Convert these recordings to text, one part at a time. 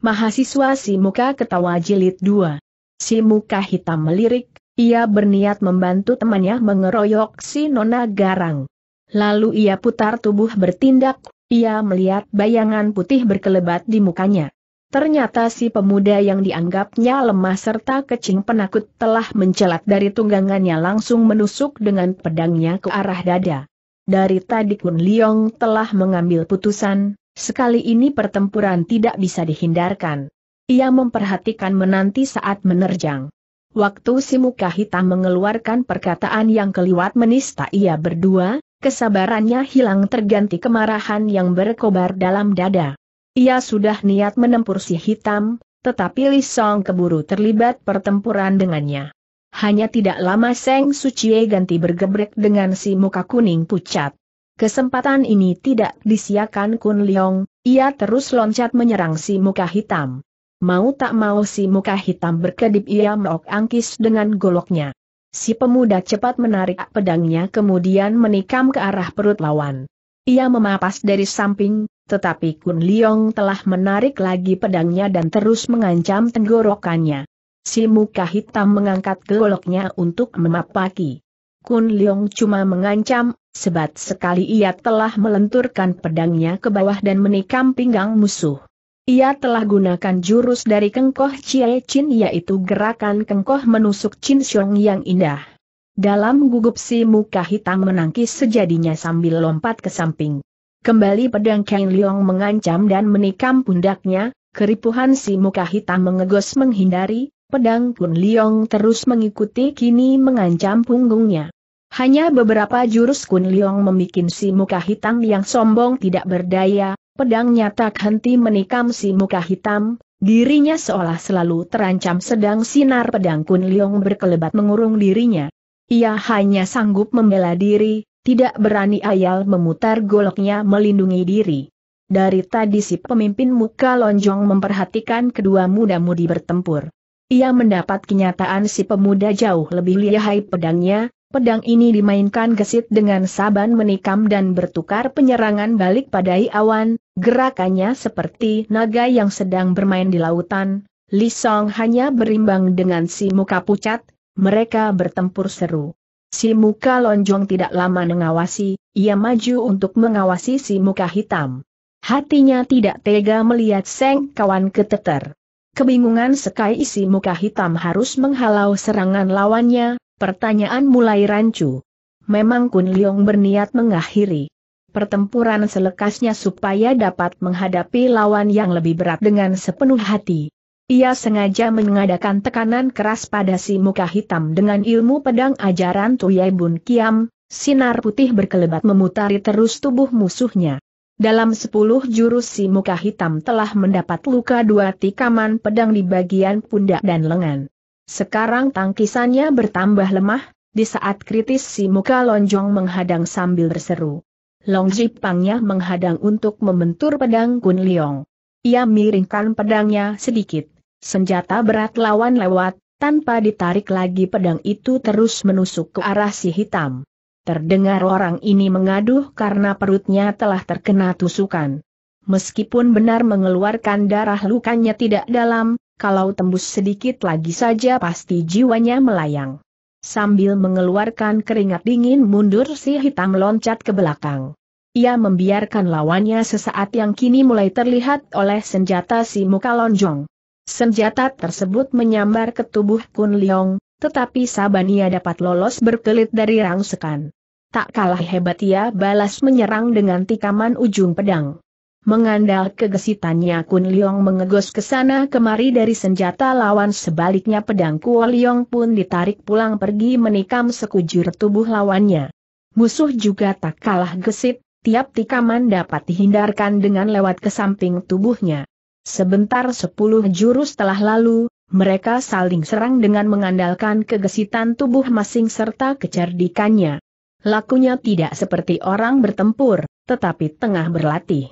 Mahasiswa si muka ketawa jilid dua, Si muka hitam melirik, ia berniat membantu temannya mengeroyok si nona garang. Lalu ia putar tubuh bertindak, ia melihat bayangan putih berkelebat di mukanya. Ternyata si pemuda yang dianggapnya lemah serta kecing penakut telah mencelat dari tunggangannya langsung menusuk dengan pedangnya ke arah dada. Dari tadi Kun Liong telah mengambil putusan, Sekali ini pertempuran tidak bisa dihindarkan. Ia memperhatikan menanti saat menerjang. Waktu si muka hitam mengeluarkan perkataan yang keliwat menista ia berdua, kesabarannya hilang terganti kemarahan yang berkobar dalam dada. Ia sudah niat menempur si hitam, tetapi Li Song keburu terlibat pertempuran dengannya. Hanya tidak lama Seng Sucie ganti bergebrek dengan si muka kuning pucat. Kesempatan ini tidak disiakan Kun Leong, ia terus loncat menyerang si muka hitam. Mau tak mau si muka hitam berkedip ia meok angkis dengan goloknya. Si pemuda cepat menarik pedangnya kemudian menikam ke arah perut lawan. Ia memapas dari samping, tetapi Kun Leong telah menarik lagi pedangnya dan terus mengancam tenggorokannya. Si muka hitam mengangkat goloknya untuk memapaki. Kun Leong cuma mengancam, sebat sekali ia telah melenturkan pedangnya ke bawah dan menikam pinggang musuh. Ia telah gunakan jurus dari Kengkoh Chie Chin yaitu gerakan Kengkoh menusuk Chin Xiong yang indah. Dalam gugup si muka hitam menangkis sejadinya sambil lompat ke samping. Kembali pedang Kang Leong mengancam dan menikam pundaknya, keripuhan si muka hitam mengegos menghindari, pedang Kun Liong terus mengikuti kini mengancam punggungnya. Hanya beberapa jurus Kun Liong membuat si muka hitam yang sombong tidak berdaya, pedangnya tak henti menikam si muka hitam, dirinya seolah selalu terancam sedang sinar pedang Kun Liong berkelebat mengurung dirinya. Ia hanya sanggup membela diri, tidak berani ayal memutar goloknya melindungi diri. Dari tadi si pemimpin muka lonjong memperhatikan kedua muda-mudi bertempur. Ia mendapat kenyataan si pemuda jauh lebih lihai pedangnya, pedang ini dimainkan gesit dengan saban menikam dan bertukar penyerangan balik pada awan, gerakannya seperti naga yang sedang bermain di lautan, Li Song hanya berimbang dengan si muka pucat, mereka bertempur seru. Si muka lonjong tidak lama mengawasi, ia maju untuk mengawasi si muka hitam. Hatinya tidak tega melihat Seng kawan keteter. Kebingungan Sekai isi muka hitam harus menghalau serangan lawannya, pertanyaan mulai rancu. Memang Kun Leong berniat mengakhiri pertempuran selekasnya supaya dapat menghadapi lawan yang lebih berat dengan sepenuh hati. Ia sengaja mengadakan tekanan keras pada si muka hitam dengan ilmu pedang ajaran Tuyai Bun Kiam, sinar putih berkelebat memutari terus tubuh musuhnya. Dalam sepuluh jurus si muka hitam telah mendapat luka dua tikaman pedang di bagian pundak dan lengan. Sekarang tangkisannya bertambah lemah, di saat kritis si muka lonjong menghadang sambil berseru. Long Pangnya menghadang untuk membentur pedang Kun Liong. Ia miringkan pedangnya sedikit, senjata berat lawan lewat, tanpa ditarik lagi pedang itu terus menusuk ke arah si hitam. Terdengar orang ini mengaduh karena perutnya telah terkena tusukan. Meskipun benar mengeluarkan darah lukanya tidak dalam, kalau tembus sedikit lagi saja pasti jiwanya melayang. Sambil mengeluarkan keringat dingin mundur si hitam loncat ke belakang. Ia membiarkan lawannya sesaat yang kini mulai terlihat oleh senjata si muka lonjong. Senjata tersebut menyambar ke tubuh Kun Leong, tetapi Sabania dapat lolos berkelit dari rangsekan. Tak kalah hebat ia balas menyerang dengan tikaman ujung pedang. Mengandal kegesitannya Kun Leong mengegos ke sana kemari dari senjata lawan sebaliknya pedang Kuo Liong pun ditarik pulang pergi menikam sekujur tubuh lawannya. Musuh juga tak kalah gesit, tiap tikaman dapat dihindarkan dengan lewat ke samping tubuhnya. Sebentar sepuluh jurus telah lalu, mereka saling serang dengan mengandalkan kegesitan tubuh masing serta kecerdikannya. Lakunya tidak seperti orang bertempur, tetapi tengah berlatih.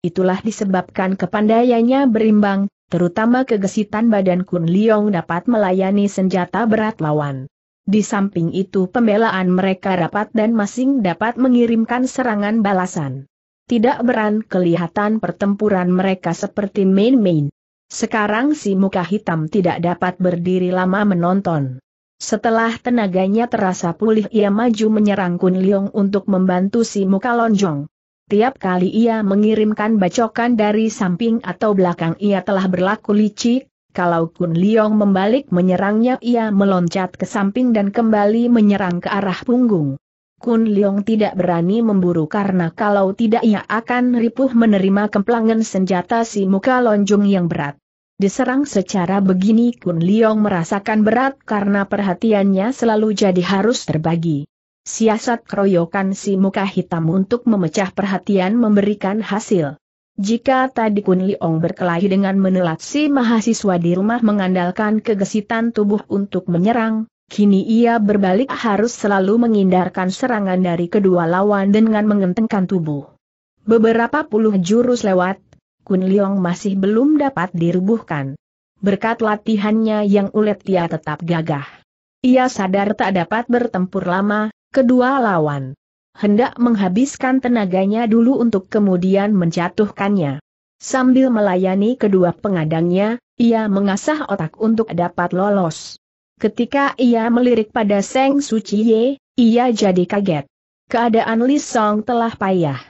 Itulah disebabkan kepandaiannya berimbang, terutama kegesitan badan Kun Liong dapat melayani senjata berat lawan. Di samping itu pembelaan mereka rapat dan masing dapat mengirimkan serangan balasan. Tidak beran kelihatan pertempuran mereka seperti main-main. Sekarang si muka hitam tidak dapat berdiri lama menonton. Setelah tenaganya terasa pulih ia maju menyerang Kun Leong untuk membantu si muka lonjong. Tiap kali ia mengirimkan bacokan dari samping atau belakang ia telah berlaku licik, kalau Kun Leong membalik menyerangnya ia meloncat ke samping dan kembali menyerang ke arah punggung. Kun Leong tidak berani memburu karena kalau tidak ia akan ripuh menerima kemplangan senjata si muka lonjong yang berat. Diserang secara begini Kun Leong merasakan berat karena perhatiannya selalu jadi harus terbagi. Siasat keroyokan si muka hitam untuk memecah perhatian memberikan hasil. Jika tadi Kun Leong berkelahi dengan menelat si mahasiswa di rumah mengandalkan kegesitan tubuh untuk menyerang, Kini ia berbalik harus selalu menghindarkan serangan dari kedua lawan dengan mengentengkan tubuh. Beberapa puluh jurus lewat, Kun Leong masih belum dapat dirubuhkan. Berkat latihannya yang ulet ia tetap gagah. Ia sadar tak dapat bertempur lama, kedua lawan. Hendak menghabiskan tenaganya dulu untuk kemudian menjatuhkannya. Sambil melayani kedua pengadangnya, ia mengasah otak untuk dapat lolos. Ketika ia melirik pada Seng Suci Ye, ia jadi kaget. Keadaan Li Song telah payah.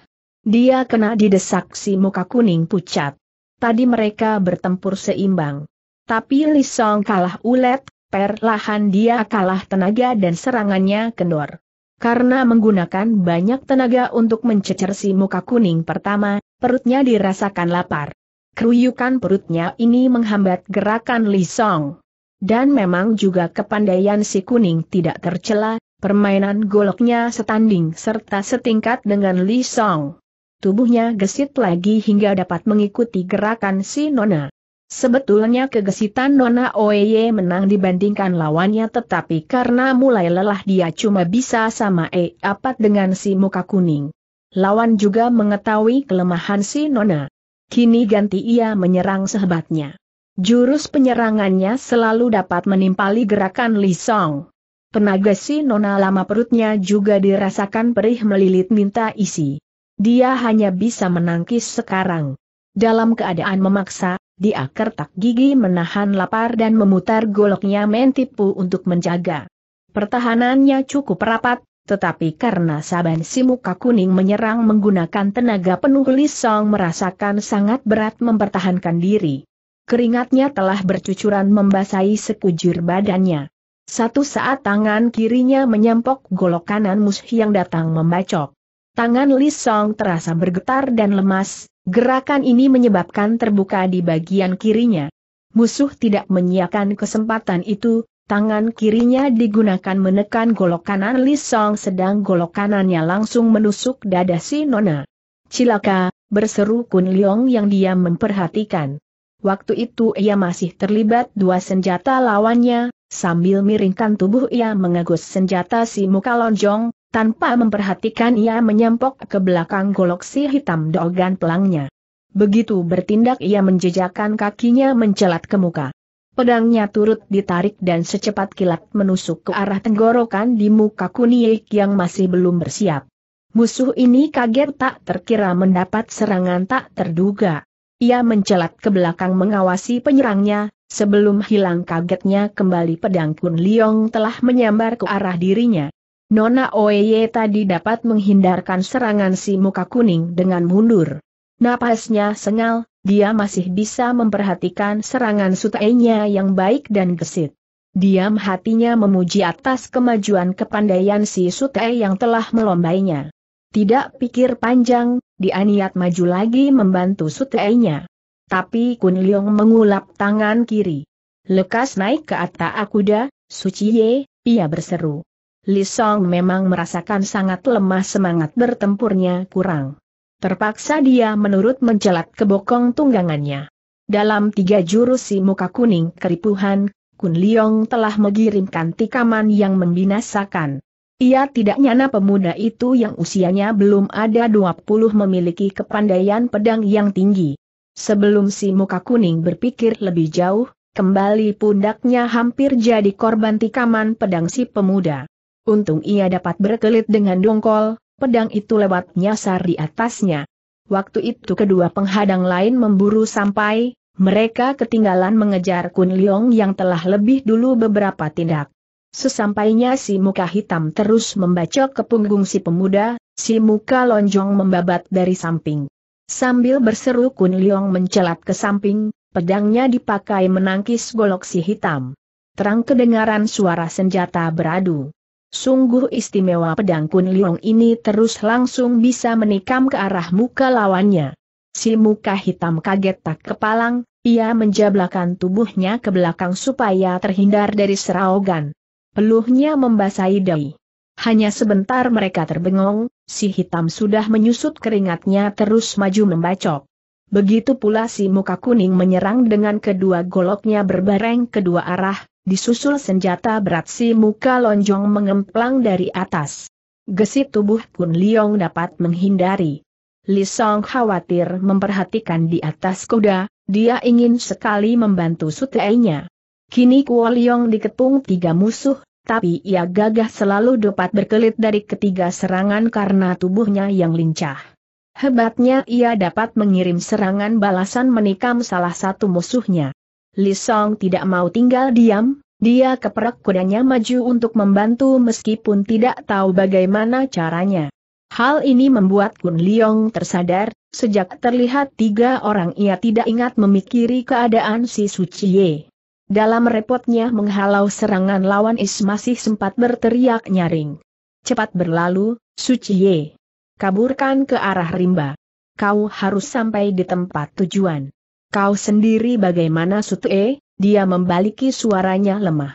Dia kena didesak si muka kuning pucat. Tadi mereka bertempur seimbang. Tapi Li Song kalah ulet, perlahan dia kalah tenaga dan serangannya kendor. Karena menggunakan banyak tenaga untuk mencecer si muka kuning pertama, perutnya dirasakan lapar. Keruyukan perutnya ini menghambat gerakan Li Song. Dan memang juga kepandaian si kuning tidak tercela, permainan goloknya setanding serta setingkat dengan Li Song. Tubuhnya gesit lagi hingga dapat mengikuti gerakan si Nona. Sebetulnya kegesitan Nona Oeye menang dibandingkan lawannya tetapi karena mulai lelah dia cuma bisa sama E apat dengan si muka kuning. Lawan juga mengetahui kelemahan si Nona. Kini ganti ia menyerang sehebatnya. Jurus penyerangannya selalu dapat menimpali gerakan Li Song. Tenaga si nona lama perutnya juga dirasakan perih melilit minta isi. Dia hanya bisa menangkis sekarang. Dalam keadaan memaksa, dia kertak gigi menahan lapar dan memutar goloknya mentipu untuk menjaga. Pertahanannya cukup rapat, tetapi karena Saban si muka kuning menyerang menggunakan tenaga penuh Li Song merasakan sangat berat mempertahankan diri. Keringatnya telah bercucuran membasahi sekujur badannya. Satu saat tangan kirinya menyempok golok kanan musuh yang datang membacok. Tangan Li Song terasa bergetar dan lemas, gerakan ini menyebabkan terbuka di bagian kirinya. Musuh tidak menyiakan kesempatan itu, tangan kirinya digunakan menekan golok kanan Li Song sedang golok kanannya langsung menusuk dada si Nona. Cilaka, berseru Kun Leong yang diam memperhatikan. Waktu itu ia masih terlibat dua senjata lawannya, sambil miringkan tubuh ia mengagus senjata si muka lonjong, tanpa memperhatikan ia menyempok ke belakang golok si hitam dogan pelangnya. Begitu bertindak ia menjejakkan kakinya mencelat ke muka. Pedangnya turut ditarik dan secepat kilat menusuk ke arah tenggorokan di muka kuniik yang masih belum bersiap. Musuh ini kaget tak terkira mendapat serangan tak terduga. Ia mencelat ke belakang mengawasi penyerangnya, sebelum hilang kagetnya kembali pedang Kun Liong telah menyambar ke arah dirinya. Nona Oeye tadi dapat menghindarkan serangan si muka kuning dengan mundur. Napasnya sengal, dia masih bisa memperhatikan serangan sutainya yang baik dan gesit. Diam hatinya memuji atas kemajuan kepandaian si Sutai yang telah melombainya. Tidak pikir panjang, dianiat maju lagi membantu sutainya. Tapi Kun Leong mengulap tangan kiri. Lekas naik ke atas kuda, Suciye, ia berseru. Li Song memang merasakan sangat lemah semangat bertempurnya kurang. Terpaksa dia menurut mencelat kebokong tunggangannya. Dalam tiga jurus si muka kuning keripuhan, Kun Leong telah mengirimkan tikaman yang membinasakan. Ia tidak nyana pemuda itu yang usianya belum ada 20 memiliki kepandaian pedang yang tinggi. Sebelum si muka kuning berpikir lebih jauh, kembali pundaknya hampir jadi korban tikaman pedang si pemuda. Untung ia dapat berkelit dengan dongkol, pedang itu lewat nyasar di atasnya. Waktu itu kedua penghadang lain memburu sampai, mereka ketinggalan mengejar Kun Leong yang telah lebih dulu beberapa tindak. Sesampainya si muka hitam terus membacok ke punggung si pemuda, si muka lonjong membabat dari samping. Sambil berseru Kun Liong mencelat ke samping, pedangnya dipakai menangkis golok si hitam. Terang kedengaran suara senjata beradu. Sungguh istimewa pedang Kun Liong ini terus langsung bisa menikam ke arah muka lawannya. Si muka hitam kaget tak kepalang, ia menjablakan tubuhnya ke belakang supaya terhindar dari seraogan. Peluhnya membasahi dahi. Hanya sebentar mereka terbengong, si hitam sudah menyusut keringatnya terus maju membacok. Begitu pula si muka kuning menyerang dengan kedua goloknya berbareng kedua arah, disusul senjata berat si muka lonjong mengemplang dari atas. Gesit tubuh Kun Liong dapat menghindari. Li Song khawatir memperhatikan di atas kuda, dia ingin sekali membantu suteinya. Kini Kuoliong dikepung tiga musuh, tapi ia gagah selalu dapat berkelit dari ketiga serangan karena tubuhnya yang lincah. Hebatnya ia dapat mengirim serangan balasan menikam salah satu musuhnya. Li Song tidak mau tinggal diam, dia keperak kudanya maju untuk membantu meskipun tidak tahu bagaimana caranya. Hal ini membuat Kun Liong tersadar, sejak terlihat tiga orang ia tidak ingat memikiri keadaan si Suciye. Dalam repotnya menghalau serangan lawan Is masih sempat berteriak nyaring. Cepat berlalu, Suci Ye. Kaburkan ke arah rimba. Kau harus sampai di tempat tujuan. Kau sendiri bagaimana E? dia membaliki suaranya lemah.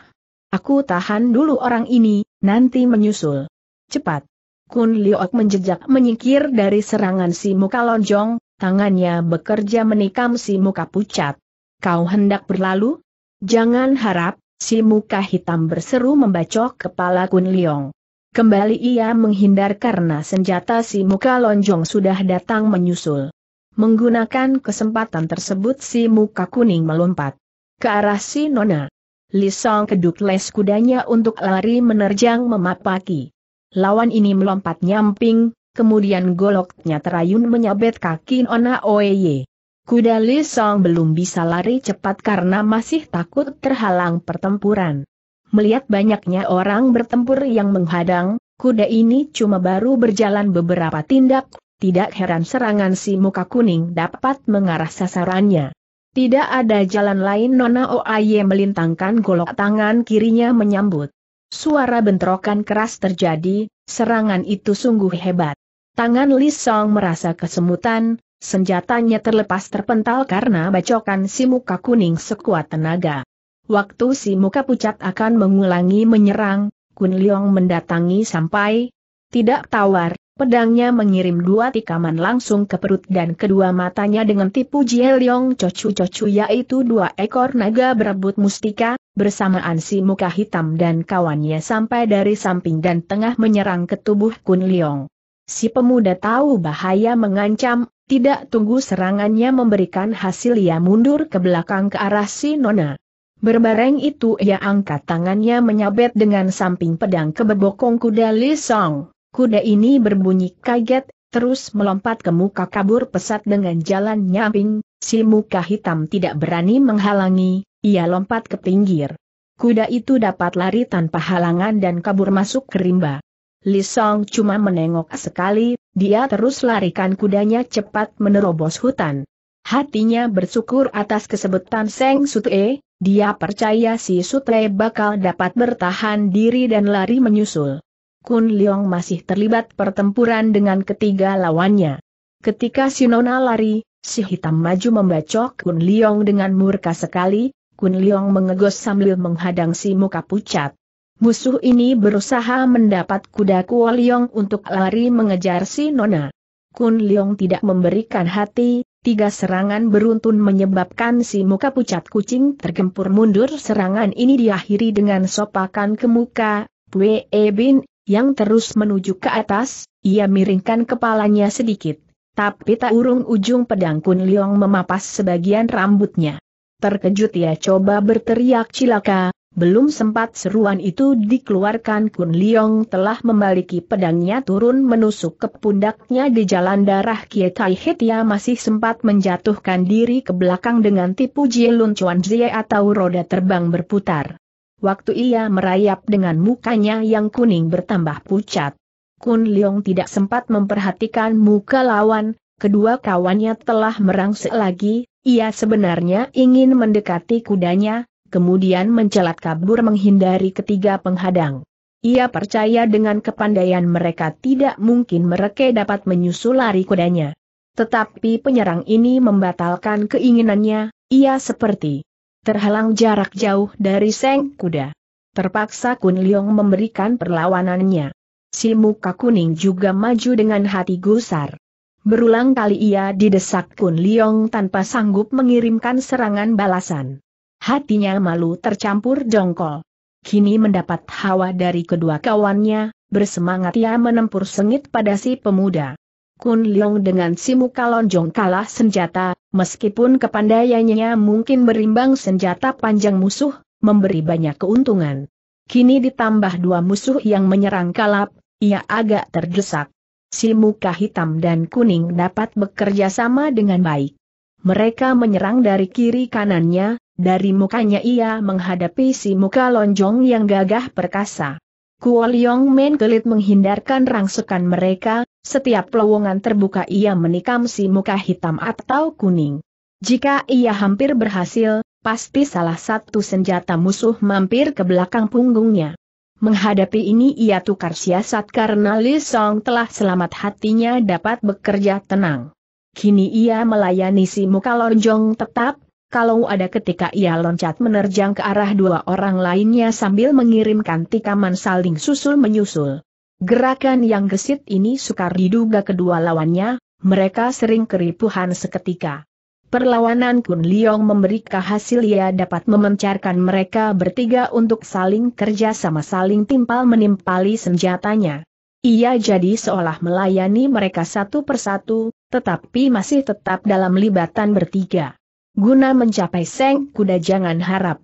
Aku tahan dulu orang ini, nanti menyusul. Cepat. Kun Liok menjejak menyingkir dari serangan si muka lonjong, tangannya bekerja menikam si muka pucat. Kau hendak berlalu, Jangan harap, si muka hitam berseru membacok kepala Kun Liong. Kembali ia menghindar karena senjata si muka lonjong sudah datang menyusul. Menggunakan kesempatan tersebut si muka kuning melompat ke arah si nona. Lisong keduk les kudanya untuk lari menerjang memapaki. Lawan ini melompat nyamping, kemudian goloknya terayun menyabet kaki nona Oeye. Kuda Lisong belum bisa lari cepat karena masih takut terhalang pertempuran. Melihat banyaknya orang bertempur yang menghadang, kuda ini cuma baru berjalan beberapa tindak, tidak heran serangan si muka kuning dapat mengarah sasarannya. Tidak ada jalan lain Nona Oaye melintangkan golok tangan kirinya menyambut. Suara bentrokan keras terjadi, serangan itu sungguh hebat. Tangan Lisong merasa kesemutan, Senjatanya terlepas terpental karena bacokan si muka kuning sekuat tenaga. Waktu si muka pucat akan mengulangi menyerang, Kun Liong mendatangi sampai tidak tawar, pedangnya mengirim dua tikaman langsung ke perut dan kedua matanya dengan tipu Jie Liong cocu-cocu yaitu dua ekor naga berebut mustika, bersamaan si muka hitam dan kawannya sampai dari samping dan tengah menyerang ke tubuh Kun Liong. Si pemuda tahu bahaya mengancam, tidak tunggu serangannya memberikan hasil ia mundur ke belakang ke arah si Nona. Berbareng itu ia angkat tangannya menyabet dengan samping pedang ke bebokong kuda Lisong. Kuda ini berbunyi kaget, terus melompat ke muka kabur pesat dengan jalan nyamping, si muka hitam tidak berani menghalangi, ia lompat ke pinggir. Kuda itu dapat lari tanpa halangan dan kabur masuk ke rimba. Lisong cuma menengok sekali, dia terus larikan kudanya cepat menerobos hutan. Hatinya bersyukur atas kesebutan Seng Sutue, dia percaya si Sutue bakal dapat bertahan diri dan lari menyusul. Kun Leong masih terlibat pertempuran dengan ketiga lawannya. Ketika si Nona lari, si hitam maju membacok Kun Leong dengan murka sekali, Kun Leong mengegos sambil menghadang si muka pucat. Musuh ini berusaha mendapat kuda Kuoliong untuk lari mengejar si Nona. Kun Leong tidak memberikan hati, tiga serangan beruntun menyebabkan si muka pucat kucing tergempur mundur serangan ini diakhiri dengan sopakan ke muka, Pue e Bin, yang terus menuju ke atas, ia miringkan kepalanya sedikit, tapi tak urung ujung pedang Kun Leong memapas sebagian rambutnya. Terkejut ia coba berteriak cilaka, belum sempat seruan itu dikeluarkan Kun Liong telah membaliki pedangnya turun menusuk ke pundaknya di jalan darah Kie Tai Hetia masih sempat menjatuhkan diri ke belakang dengan tipu Jielun Chuan Zie atau roda terbang berputar. Waktu ia merayap dengan mukanya yang kuning bertambah pucat. Kun Liong tidak sempat memperhatikan muka lawan, kedua kawannya telah merangsek lagi, ia sebenarnya ingin mendekati kudanya, kemudian mencelat kabur menghindari ketiga penghadang. Ia percaya dengan kepandaian mereka tidak mungkin mereka dapat menyusul lari kudanya. Tetapi penyerang ini membatalkan keinginannya, ia seperti terhalang jarak jauh dari seng kuda. Terpaksa Kun Leong memberikan perlawanannya. Si muka kuning juga maju dengan hati gusar. Berulang kali ia didesak Kun Leong tanpa sanggup mengirimkan serangan balasan. Hatinya malu tercampur jongkol. Kini mendapat hawa dari kedua kawannya, bersemangat ia menempur sengit pada si pemuda. Kun Leong dengan si muka lonjong kalah senjata, meskipun kepandaiannya mungkin berimbang senjata panjang musuh, memberi banyak keuntungan. Kini ditambah dua musuh yang menyerang kalap, ia agak terdesak. Si muka hitam dan kuning dapat bekerja sama dengan baik. Mereka menyerang dari kiri kanannya, dari mukanya ia menghadapi si muka lonjong yang gagah perkasa. Kuo Liong Men gelit menghindarkan rangsukan mereka, setiap lowongan terbuka ia menikam si muka hitam atau kuning. Jika ia hampir berhasil, pasti salah satu senjata musuh mampir ke belakang punggungnya. Menghadapi ini ia tukar siasat karena Li Song telah selamat hatinya dapat bekerja tenang. Kini ia melayani si muka lonjong tetap, kalau ada ketika ia loncat menerjang ke arah dua orang lainnya sambil mengirimkan tikaman saling susul-menyusul. Gerakan yang gesit ini sukar diduga kedua lawannya, mereka sering keripuhan seketika. Perlawanan Kun Liong memberi hasil ia dapat memencarkan mereka bertiga untuk saling kerja sama saling timpal menimpali senjatanya. Ia jadi seolah melayani mereka satu persatu, tetapi masih tetap dalam libatan bertiga. Guna mencapai seng kuda jangan harap.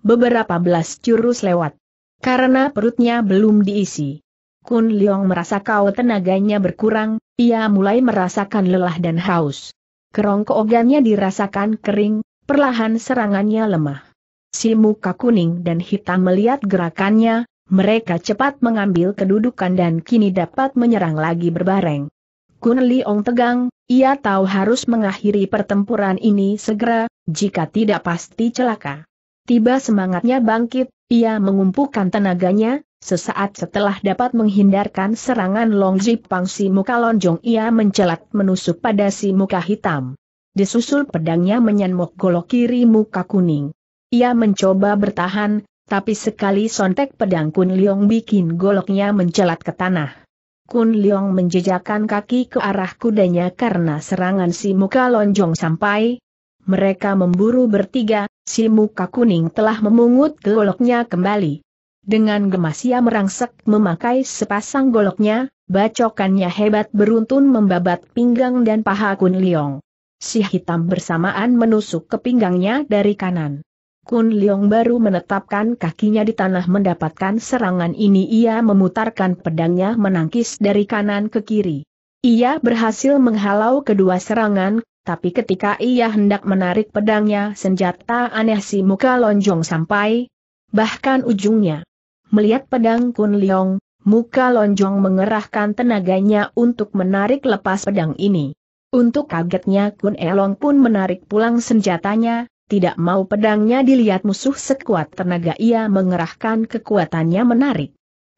Beberapa belas jurus lewat. Karena perutnya belum diisi. Kun Leong merasa kau tenaganya berkurang, ia mulai merasakan lelah dan haus. Kerongko dirasakan kering, perlahan serangannya lemah. Si muka kuning dan hitam melihat gerakannya, mereka cepat mengambil kedudukan dan kini dapat menyerang lagi berbareng. Kun Liong tegang, ia tahu harus mengakhiri pertempuran ini segera, jika tidak pasti celaka. Tiba semangatnya bangkit, ia mengumpulkan tenaganya, sesaat setelah dapat menghindarkan serangan Long Pang si muka lonjong ia mencelat menusuk pada si muka hitam. Disusul pedangnya menyenmok golok kiri muka kuning. Ia mencoba bertahan, tapi sekali sontek pedang Kun Liong bikin goloknya mencelat ke tanah. Kun Leong menjejakkan kaki ke arah kudanya karena serangan si muka lonjong sampai. Mereka memburu bertiga, si muka kuning telah memungut goloknya kembali. Dengan gemas ia merangsek memakai sepasang goloknya, bacokannya hebat beruntun membabat pinggang dan paha Kun Leong. Si hitam bersamaan menusuk ke pinggangnya dari kanan. Kun Leong baru menetapkan kakinya di tanah mendapatkan serangan ini ia memutarkan pedangnya menangkis dari kanan ke kiri. Ia berhasil menghalau kedua serangan, tapi ketika ia hendak menarik pedangnya senjata aneh si muka lonjong sampai, bahkan ujungnya. Melihat pedang Kun Leong, muka lonjong mengerahkan tenaganya untuk menarik lepas pedang ini. Untuk kagetnya Kun Elong pun menarik pulang senjatanya, tidak mau pedangnya dilihat musuh sekuat tenaga ia mengerahkan kekuatannya menarik.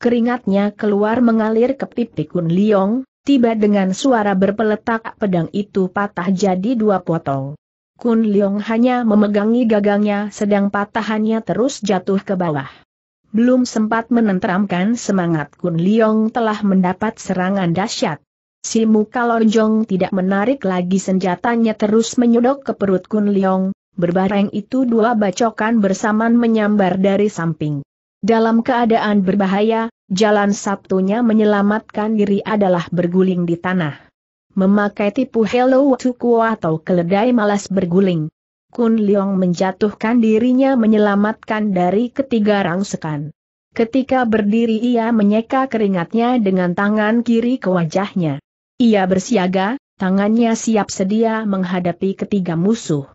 Keringatnya keluar mengalir ke pipi Kun Liong, tiba dengan suara berpeletak pedang itu patah jadi dua potong. Kun Liong hanya memegangi gagangnya sedang patahannya terus jatuh ke bawah. Belum sempat menenteramkan semangat Kun Liong telah mendapat serangan dahsyat. Si Muka Lonjong tidak menarik lagi senjatanya terus menyodok ke perut Kun Liong, berbareng itu dua bacokan bersamaan menyambar dari samping. Dalam keadaan berbahaya, jalan Sabtunya menyelamatkan diri adalah berguling di tanah. Memakai tipu Hello Tuku atau keledai malas berguling. Kun Leong menjatuhkan dirinya menyelamatkan dari ketiga rangsekan. Ketika berdiri ia menyeka keringatnya dengan tangan kiri ke wajahnya. Ia bersiaga, tangannya siap sedia menghadapi ketiga musuh.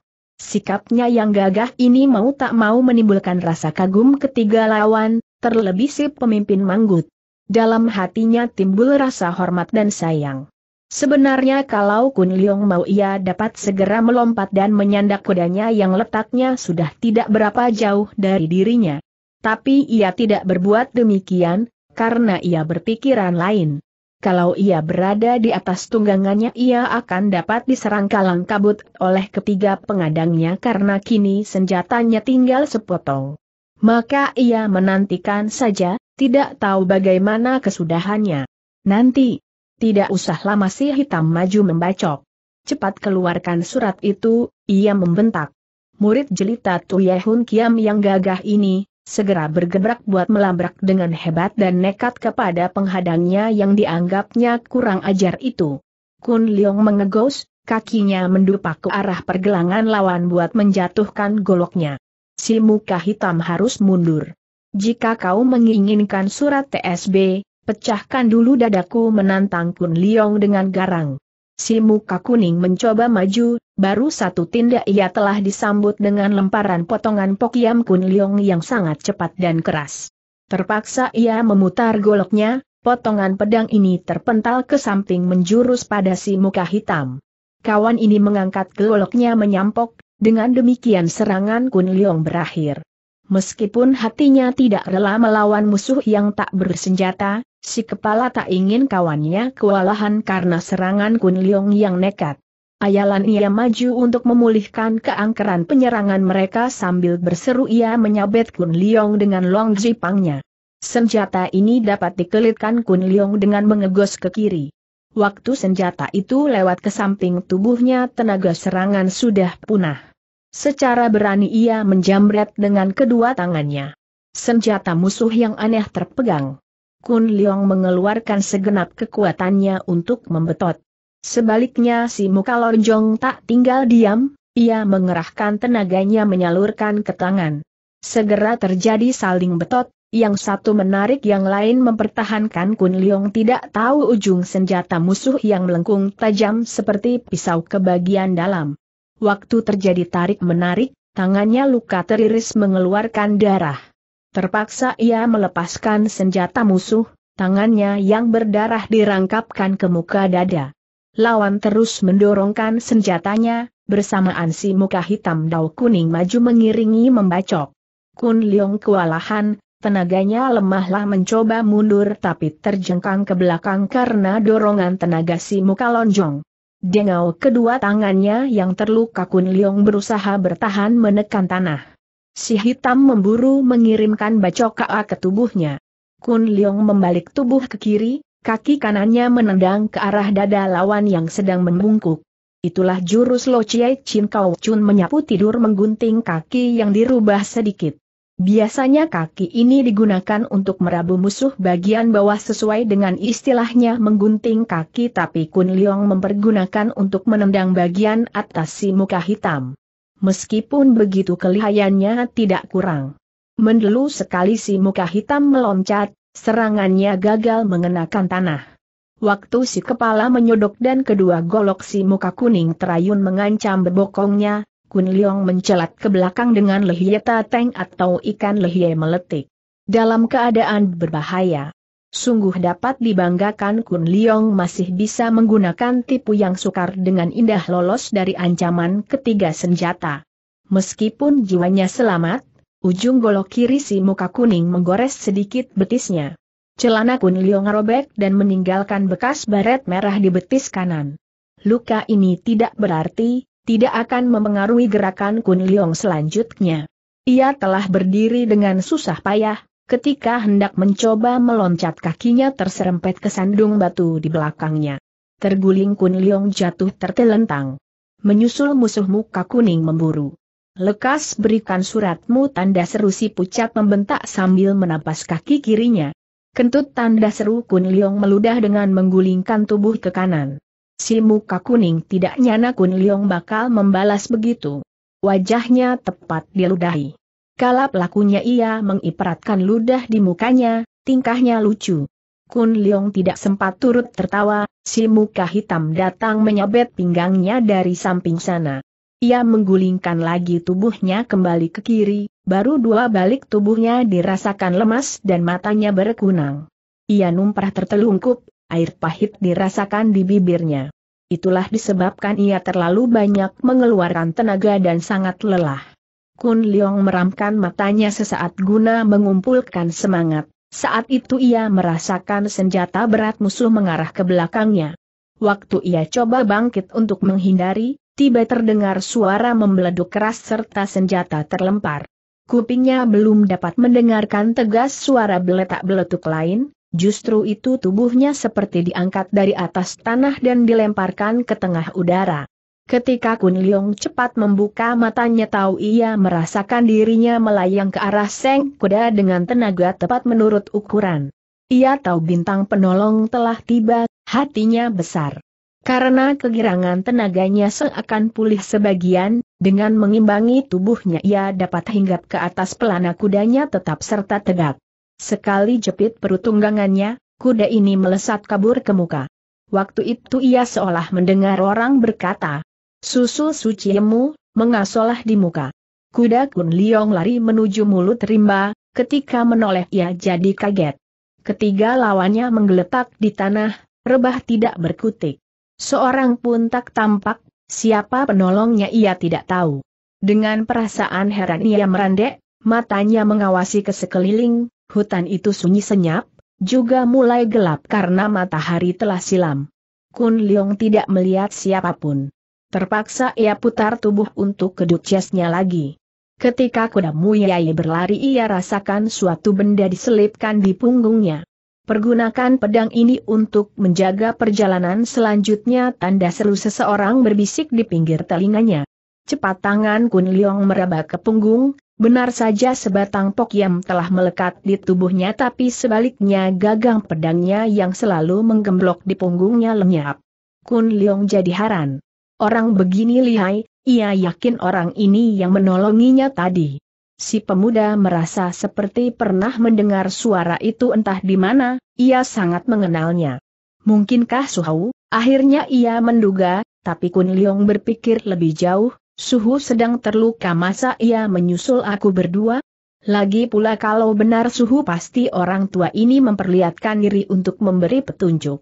Sikapnya yang gagah ini mau tak mau menimbulkan rasa kagum ketiga lawan, terlebih si pemimpin Manggut. Dalam hatinya timbul rasa hormat dan sayang. Sebenarnya kalau Kun Liong mau ia dapat segera melompat dan menyandak kudanya yang letaknya sudah tidak berapa jauh dari dirinya. Tapi ia tidak berbuat demikian, karena ia berpikiran lain. Kalau ia berada di atas tunggangannya ia akan dapat diserang kalang kabut oleh ketiga pengadangnya karena kini senjatanya tinggal sepotong. Maka ia menantikan saja, tidak tahu bagaimana kesudahannya. Nanti, tidak usah lama si hitam maju membacok. Cepat keluarkan surat itu, ia membentak. Murid jelita Tuyehun Kiam yang gagah ini, segera bergebrak buat melabrak dengan hebat dan nekat kepada penghadangnya yang dianggapnya kurang ajar itu. Kun Leong mengegos, kakinya mendupak ke arah pergelangan lawan buat menjatuhkan goloknya. Si muka hitam harus mundur. Jika kau menginginkan surat TSB, pecahkan dulu dadaku menantang Kun Leong dengan garang. Si muka kuning mencoba maju, baru satu tindak ia telah disambut dengan lemparan potongan Pokiam Kun liong yang sangat cepat dan keras. Terpaksa ia memutar goloknya, potongan pedang ini terpental ke samping menjurus pada si muka hitam. Kawan ini mengangkat goloknya menyampok, dengan demikian serangan Kun liong berakhir. Meskipun hatinya tidak rela melawan musuh yang tak bersenjata, Si kepala tak ingin kawannya kewalahan karena serangan Kun Leong yang nekat. Ayalan ia maju untuk memulihkan keangkeran penyerangan mereka sambil berseru ia menyabet Kun Leong dengan long jipangnya. Senjata ini dapat dikelitkan Kun Leong dengan mengegos ke kiri. Waktu senjata itu lewat ke samping tubuhnya tenaga serangan sudah punah. Secara berani ia menjamret dengan kedua tangannya. Senjata musuh yang aneh terpegang. Kun Leong mengeluarkan segenap kekuatannya untuk membetot. Sebaliknya si Muka Lonjong tak tinggal diam, ia mengerahkan tenaganya menyalurkan ke tangan. Segera terjadi saling betot, yang satu menarik yang lain mempertahankan Kun Leong tidak tahu ujung senjata musuh yang melengkung tajam seperti pisau ke bagian dalam. Waktu terjadi tarik-menarik, tangannya luka teriris mengeluarkan darah. Terpaksa ia melepaskan senjata musuh, tangannya yang berdarah dirangkapkan ke muka dada. Lawan terus mendorongkan senjatanya, bersamaan si muka hitam dau kuning maju mengiringi membacok. Kun Leong kewalahan, tenaganya lemahlah mencoba mundur tapi terjengkang ke belakang karena dorongan tenaga si muka lonjong. Dengau kedua tangannya yang terluka Kun Leong berusaha bertahan menekan tanah. Si hitam memburu mengirimkan bacok KA ke tubuhnya. Kun Leong membalik tubuh ke kiri, kaki kanannya menendang ke arah dada lawan yang sedang membungkuk. Itulah jurus Lo Chiai Chin Kau Chun menyapu tidur menggunting kaki yang dirubah sedikit. Biasanya kaki ini digunakan untuk merabu musuh bagian bawah sesuai dengan istilahnya menggunting kaki tapi Kun Leong mempergunakan untuk menendang bagian atas si muka hitam meskipun begitu kelihayannya tidak kurang. Mendelu sekali si muka hitam meloncat, serangannya gagal mengenakan tanah. Waktu si kepala menyodok dan kedua golok si muka kuning terayun mengancam bebokongnya, Kun Leong mencelat ke belakang dengan lehieta teng atau ikan lehie meletik. Dalam keadaan berbahaya, Sungguh dapat dibanggakan Kun Leong masih bisa menggunakan tipu yang sukar dengan indah lolos dari ancaman ketiga senjata. Meskipun jiwanya selamat, ujung golok kiri si muka kuning menggores sedikit betisnya. Celana Kun Leong robek dan meninggalkan bekas baret merah di betis kanan. Luka ini tidak berarti, tidak akan memengaruhi gerakan Kun Leong selanjutnya. Ia telah berdiri dengan susah payah, Ketika hendak mencoba meloncat kakinya terserempet ke sandung batu di belakangnya. Terguling Kun Leong jatuh tertelentang. Menyusul musuh muka kuning memburu. Lekas berikan suratmu tanda seru si pucat membentak sambil menapas kaki kirinya. Kentut tanda seru Kun Leong meludah dengan menggulingkan tubuh ke kanan. Si muka kuning tidak nyana Kun Leong bakal membalas begitu. Wajahnya tepat diludahi. Kalap lakunya ia mengiperatkan ludah di mukanya, tingkahnya lucu. Kun Leong tidak sempat turut tertawa, si muka hitam datang menyabet pinggangnya dari samping sana. Ia menggulingkan lagi tubuhnya kembali ke kiri, baru dua balik tubuhnya dirasakan lemas dan matanya berkunang. Ia numprah tertelungkup, air pahit dirasakan di bibirnya. Itulah disebabkan ia terlalu banyak mengeluarkan tenaga dan sangat lelah. Kun Leong meramkan matanya sesaat guna mengumpulkan semangat. Saat itu ia merasakan senjata berat musuh mengarah ke belakangnya. Waktu ia coba bangkit untuk menghindari, tiba terdengar suara membeleduk keras serta senjata terlempar. Kupingnya belum dapat mendengarkan tegas suara beletak-beletuk lain, justru itu tubuhnya seperti diangkat dari atas tanah dan dilemparkan ke tengah udara. Ketika Kun Liong cepat membuka matanya tahu ia merasakan dirinya melayang ke arah Seng Kuda dengan tenaga tepat menurut ukuran. Ia tahu bintang penolong telah tiba, hatinya besar. Karena kegirangan tenaganya seakan pulih sebagian, dengan mengimbangi tubuhnya ia dapat hinggap ke atas pelana kudanya tetap serta tegak. Sekali jepit perut tunggangannya, kuda ini melesat kabur ke muka. Waktu itu ia seolah mendengar orang berkata, Susu suci emu, mengasolah di muka. Kuda Kun Liong lari menuju mulut rimba, ketika menoleh ia jadi kaget. Ketiga lawannya menggeletak di tanah, rebah tidak berkutik. Seorang pun tak tampak, siapa penolongnya ia tidak tahu. Dengan perasaan heran ia merandek, matanya mengawasi ke sekeliling, hutan itu sunyi senyap, juga mulai gelap karena matahari telah silam. Kun Liong tidak melihat siapapun. Terpaksa ia putar tubuh untuk ke lagi. Ketika kuda Muyai berlari ia rasakan suatu benda diselipkan di punggungnya. Pergunakan pedang ini untuk menjaga perjalanan selanjutnya tanda seru seseorang berbisik di pinggir telinganya. Cepat tangan Kun Leong meraba ke punggung, benar saja sebatang pokyam telah melekat di tubuhnya tapi sebaliknya gagang pedangnya yang selalu menggemblok di punggungnya lenyap. Kun Leong jadi haran. Orang begini lihai, ia yakin orang ini yang menolonginya tadi. Si pemuda merasa seperti pernah mendengar suara itu entah di mana, ia sangat mengenalnya. Mungkinkah Suhu? Akhirnya ia menduga, tapi Kun Leong berpikir lebih jauh, Suhu sedang terluka masa ia menyusul aku berdua? Lagi pula kalau benar Suhu pasti orang tua ini memperlihatkan diri untuk memberi petunjuk.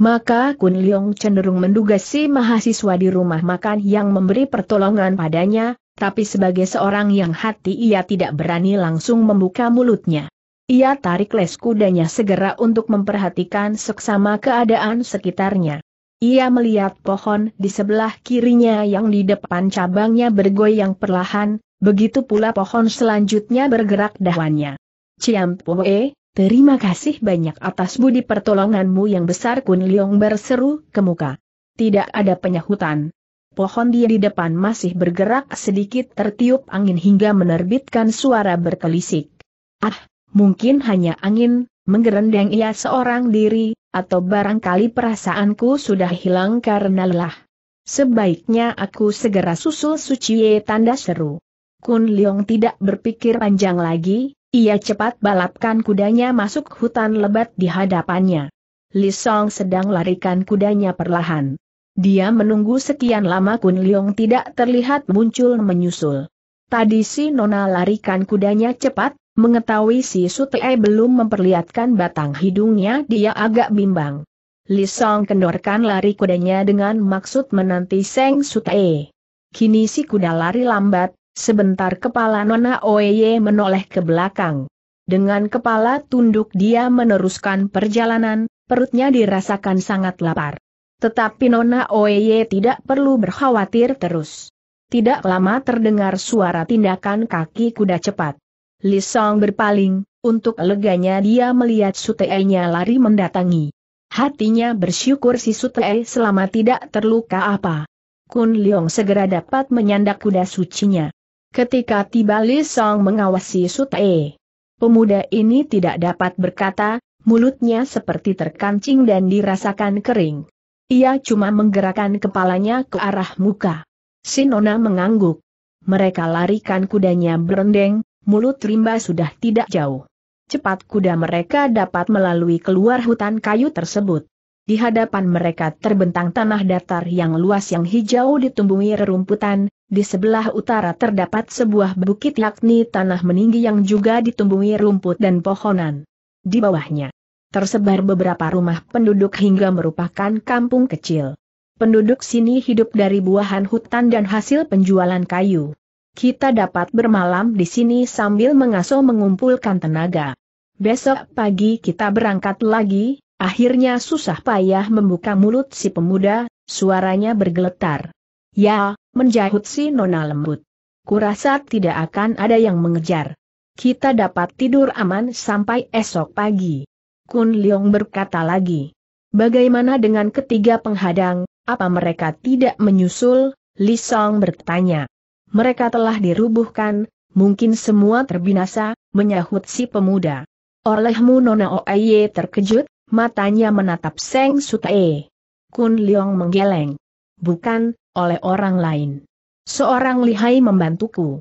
Maka Kun Leong cenderung menduga si mahasiswa di rumah makan yang memberi pertolongan padanya, tapi sebagai seorang yang hati ia tidak berani langsung membuka mulutnya. Ia tarik les kudanya segera untuk memperhatikan seksama keadaan sekitarnya. Ia melihat pohon di sebelah kirinya yang di depan cabangnya bergoyang perlahan, begitu pula pohon selanjutnya bergerak dahannya. Ciampoe, Terima kasih banyak atas budi pertolonganmu yang besar Kun Leong berseru ke muka. Tidak ada penyahutan. Pohon dia di depan masih bergerak sedikit tertiup angin hingga menerbitkan suara berkelisik. Ah, mungkin hanya angin, menggerendeng ia seorang diri, atau barangkali perasaanku sudah hilang karena lelah. Sebaiknya aku segera susul Suciye tanda seru. Kun Leong tidak berpikir panjang lagi, ia cepat balapkan kudanya masuk hutan lebat di hadapannya. Li Song sedang larikan kudanya perlahan. Dia menunggu sekian lama Kun Leong tidak terlihat muncul menyusul. Tadi si Nona larikan kudanya cepat, mengetahui si Sutei belum memperlihatkan batang hidungnya dia agak bimbang. Li Song kendorkan lari kudanya dengan maksud menanti Seng Sutei. Kini si kuda lari lambat, Sebentar kepala Nona Oeye menoleh ke belakang. Dengan kepala tunduk dia meneruskan perjalanan, perutnya dirasakan sangat lapar. Tetapi Nona Oeye tidak perlu berkhawatir terus. Tidak lama terdengar suara tindakan kaki kuda cepat. Lisong berpaling, untuk leganya dia melihat Sutei nya lari mendatangi. Hatinya bersyukur si Sutei selama tidak terluka apa. Kun Leong segera dapat menyandak kuda sucinya. Ketika tiba Li Song mengawasi Sute, Pemuda ini tidak dapat berkata, mulutnya seperti terkancing dan dirasakan kering. Ia cuma menggerakkan kepalanya ke arah muka. Sinona mengangguk. Mereka larikan kudanya berendeng, mulut rimba sudah tidak jauh. Cepat kuda mereka dapat melalui keluar hutan kayu tersebut. Di hadapan mereka terbentang tanah datar yang luas yang hijau ditumbuhi rerumputan, di sebelah utara terdapat sebuah bukit yakni tanah meninggi yang juga ditumbuhi rumput dan pohonan. Di bawahnya tersebar beberapa rumah penduduk hingga merupakan kampung kecil. Penduduk sini hidup dari buahan hutan dan hasil penjualan kayu. Kita dapat bermalam di sini sambil mengasuh mengumpulkan tenaga. Besok pagi kita berangkat lagi, akhirnya susah payah membuka mulut si pemuda, suaranya bergeletar. Ya, Menjahut si Nona lembut. Kurasa tidak akan ada yang mengejar. Kita dapat tidur aman sampai esok pagi. Kun Leong berkata lagi. Bagaimana dengan ketiga penghadang, apa mereka tidak menyusul? Li Song bertanya. Mereka telah dirubuhkan, mungkin semua terbinasa, menyahut si pemuda. Olehmu Nona Oaye terkejut, matanya menatap Seng Sutae. Kun Leong menggeleng. Bukan, oleh orang lain. Seorang lihai membantuku.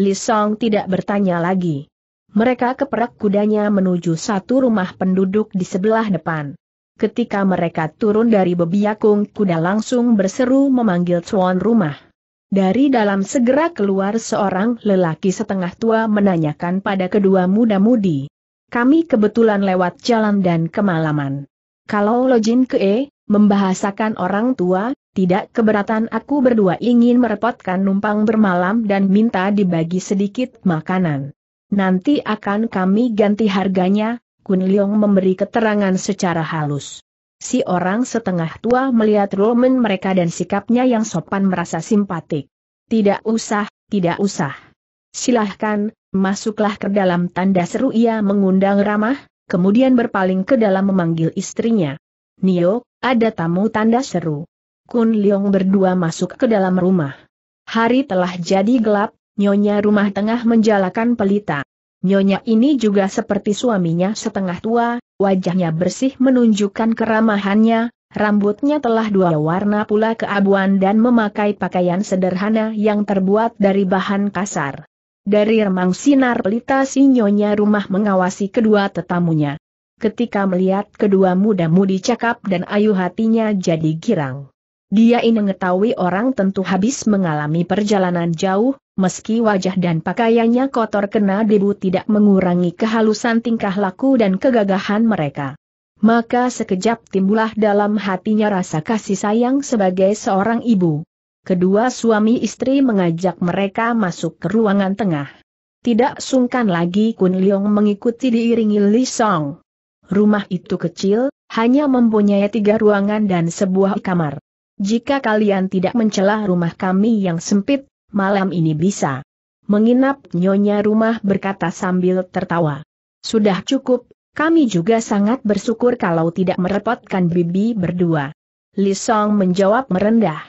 Li Song tidak bertanya lagi. Mereka keperak kudanya menuju satu rumah penduduk di sebelah depan. Ketika mereka turun dari bebiakung kuda langsung berseru memanggil tuan rumah. Dari dalam segera keluar seorang lelaki setengah tua menanyakan pada kedua muda-mudi. Kami kebetulan lewat jalan dan kemalaman. Kalau Lojin Kee, membahasakan orang tua, tidak keberatan aku berdua ingin merepotkan numpang bermalam dan minta dibagi sedikit makanan. Nanti akan kami ganti harganya, Kun Leong memberi keterangan secara halus. Si orang setengah tua melihat roman mereka dan sikapnya yang sopan merasa simpatik. Tidak usah, tidak usah. Silahkan, masuklah ke dalam tanda seru ia mengundang ramah, kemudian berpaling ke dalam memanggil istrinya. Nio, ada tamu tanda seru. Kun Leong berdua masuk ke dalam rumah. Hari telah jadi gelap, nyonya rumah tengah menjalakan pelita. Nyonya ini juga seperti suaminya setengah tua, wajahnya bersih menunjukkan keramahannya, rambutnya telah dua warna pula keabuan dan memakai pakaian sederhana yang terbuat dari bahan kasar. Dari remang sinar pelita si nyonya rumah mengawasi kedua tetamunya. Ketika melihat kedua muda-mudi cakap dan ayu hatinya jadi girang. Dia ini mengetahui orang tentu habis mengalami perjalanan jauh, meski wajah dan pakaiannya kotor kena debu tidak mengurangi kehalusan tingkah laku dan kegagahan mereka. Maka sekejap timbullah dalam hatinya rasa kasih sayang sebagai seorang ibu. Kedua suami istri mengajak mereka masuk ke ruangan tengah. Tidak sungkan lagi Kun Leong mengikuti diiringi Li Song. Rumah itu kecil, hanya mempunyai tiga ruangan dan sebuah kamar. Jika kalian tidak mencelah rumah kami yang sempit, malam ini bisa menginap nyonya rumah berkata sambil tertawa. Sudah cukup, kami juga sangat bersyukur kalau tidak merepotkan bibi berdua. Li Song menjawab merendah.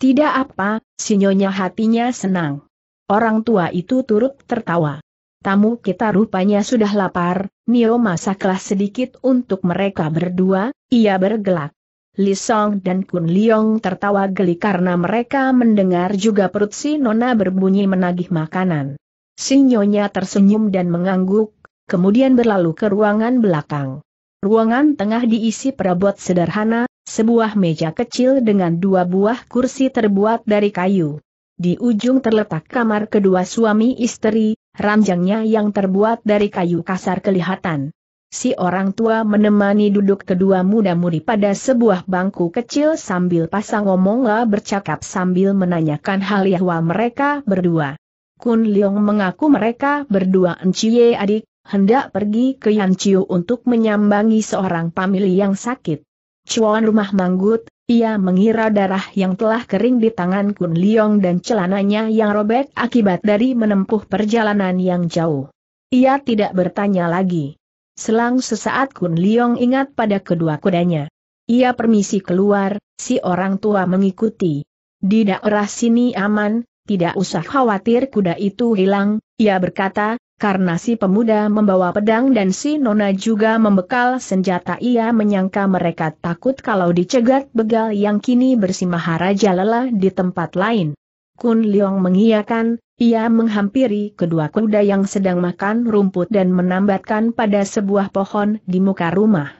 Tidak apa, si nyonya hatinya senang. Orang tua itu turut tertawa. Tamu kita rupanya sudah lapar, Nio masaklah sedikit untuk mereka berdua, ia bergelak. Li Song dan Kun Liong tertawa geli karena mereka mendengar juga perut si Nona berbunyi menagih makanan. Si Nyonya tersenyum dan mengangguk, kemudian berlalu ke ruangan belakang. Ruangan tengah diisi perabot sederhana, sebuah meja kecil dengan dua buah kursi terbuat dari kayu. Di ujung terletak kamar kedua suami istri, ranjangnya yang terbuat dari kayu kasar kelihatan. Si orang tua menemani duduk kedua muda mudi pada sebuah bangku kecil sambil pasang omonglah bercakap sambil menanyakan hal yahwa mereka berdua. Kun Leong mengaku mereka berdua Enciye adik, hendak pergi ke Yanchiu untuk menyambangi seorang pamili yang sakit. Cuan rumah manggut, ia mengira darah yang telah kering di tangan Kun Leong dan celananya yang robek akibat dari menempuh perjalanan yang jauh. Ia tidak bertanya lagi. Selang sesaat Kun Liong ingat pada kedua kudanya. Ia permisi keluar, si orang tua mengikuti. Di daerah sini aman, tidak usah khawatir kuda itu hilang, ia berkata, karena si pemuda membawa pedang dan si nona juga membekal senjata ia menyangka mereka takut kalau dicegat begal yang kini bersimaharaja lelah di tempat lain. Kun Liong mengiyakan, ia menghampiri kedua kuda yang sedang makan rumput dan menambatkan pada sebuah pohon di muka rumah.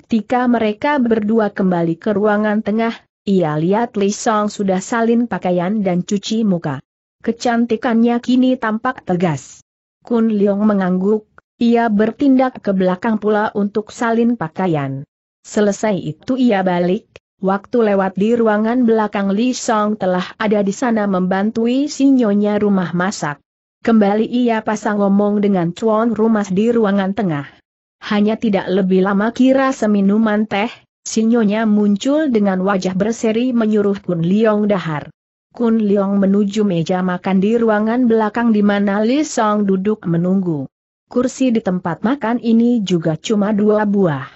Ketika mereka berdua kembali ke ruangan tengah, ia lihat Li Song sudah salin pakaian dan cuci muka. Kecantikannya kini tampak tegas. Kun Leong mengangguk, ia bertindak ke belakang pula untuk salin pakaian. Selesai itu ia balik, Waktu lewat di ruangan belakang Li Song telah ada di sana membantui sinyonya rumah masak. Kembali ia pasang ngomong dengan cuan rumah di ruangan tengah. Hanya tidak lebih lama kira seminuman teh, sinyonya muncul dengan wajah berseri menyuruh Kun Liong dahar. Kun Liong menuju meja makan di ruangan belakang di mana Li Song duduk menunggu. Kursi di tempat makan ini juga cuma dua buah.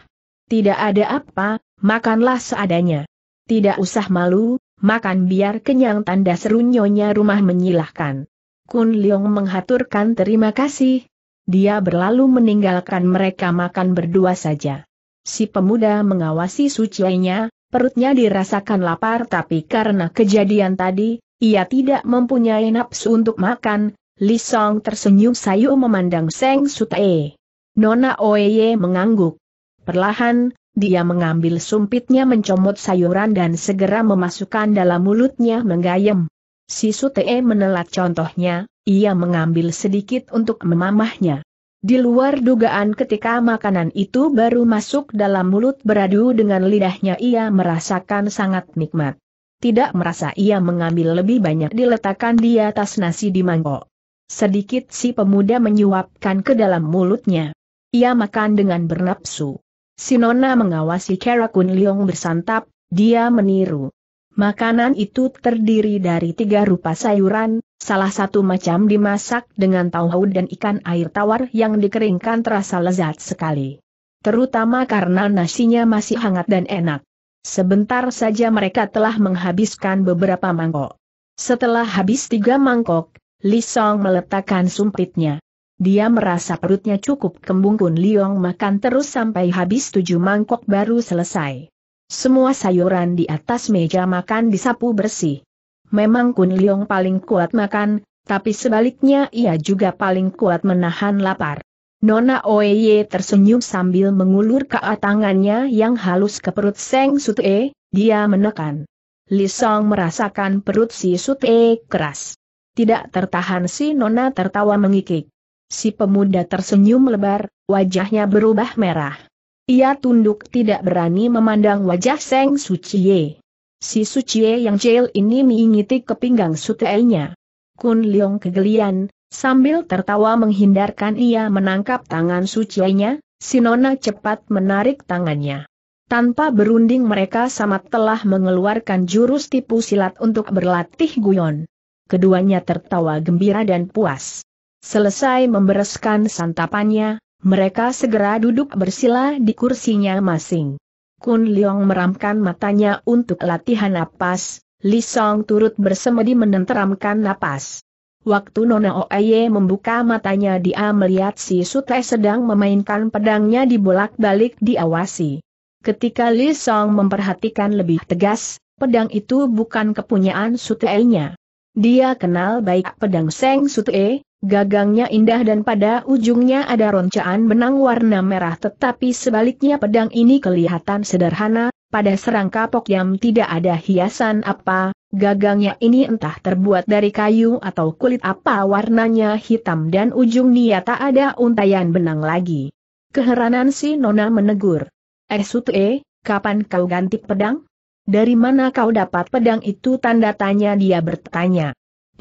Tidak ada apa, makanlah seadanya. Tidak usah malu, makan biar kenyang tanda seru nyonya rumah menyilahkan. Kun Leong menghaturkan terima kasih. Dia berlalu meninggalkan mereka makan berdua saja. Si pemuda mengawasi sucinya, perutnya dirasakan lapar tapi karena kejadian tadi, ia tidak mempunyai nafsu untuk makan, Li Song tersenyum sayu memandang Seng Sutae. Nona Oye mengangguk. Perlahan, dia mengambil sumpitnya mencomot sayuran dan segera memasukkan dalam mulutnya menggayem. Si Sute menelat contohnya, ia mengambil sedikit untuk memamahnya. Di luar dugaan ketika makanan itu baru masuk dalam mulut beradu dengan lidahnya ia merasakan sangat nikmat. Tidak merasa ia mengambil lebih banyak diletakkan di atas nasi di mangkok. Sedikit si pemuda menyuapkan ke dalam mulutnya. Ia makan dengan bernapsu. Sinona mengawasi Kera Kun Leong bersantap, dia meniru. Makanan itu terdiri dari tiga rupa sayuran, salah satu macam dimasak dengan tahu dan ikan air tawar yang dikeringkan terasa lezat sekali. Terutama karena nasinya masih hangat dan enak. Sebentar saja mereka telah menghabiskan beberapa mangkok. Setelah habis tiga mangkok, Li Song meletakkan sumpitnya. Dia merasa perutnya cukup kembung Kun Liong makan terus sampai habis tujuh mangkok baru selesai. Semua sayuran di atas meja makan disapu bersih. Memang Kun Liong paling kuat makan, tapi sebaliknya ia juga paling kuat menahan lapar. Nona Oeye tersenyum sambil mengulur ke tangannya yang halus ke perut Seng Sute, dia menekan. Li Song merasakan perut si Sute keras. Tidak tertahan si Nona tertawa mengikik. Si pemuda tersenyum lebar, wajahnya berubah merah. Ia tunduk tidak berani memandang wajah Seng Suciye. Si Suciye yang jail ini mengingiti ke pinggang sutelnya. Kun Leong kegelian, sambil tertawa menghindarkan ia menangkap tangan Suciye-nya, si Nona cepat menarik tangannya. Tanpa berunding mereka sama telah mengeluarkan jurus tipu silat untuk berlatih guyon. Keduanya tertawa gembira dan puas. Selesai membereskan santapannya, mereka segera duduk bersila di kursinya masing. Kun Leong meramkan matanya untuk latihan napas, Li Song turut bersemedi menenteramkan napas. Waktu Nona Oeye membuka matanya dia melihat si Sute sedang memainkan pedangnya di bolak-balik diawasi. Ketika Li Song memperhatikan lebih tegas, pedang itu bukan kepunyaan Sute-nya. Dia kenal baik pedang Seng Sute, Gagangnya indah dan pada ujungnya ada roncaan benang warna merah tetapi sebaliknya pedang ini kelihatan sederhana, pada serangka yang tidak ada hiasan apa, gagangnya ini entah terbuat dari kayu atau kulit apa warnanya hitam dan ujung ujungnya tak ada untayan benang lagi. Keheranan si Nona menegur. Eh Sute, kapan kau ganti pedang? Dari mana kau dapat pedang itu tanda tanya dia bertanya.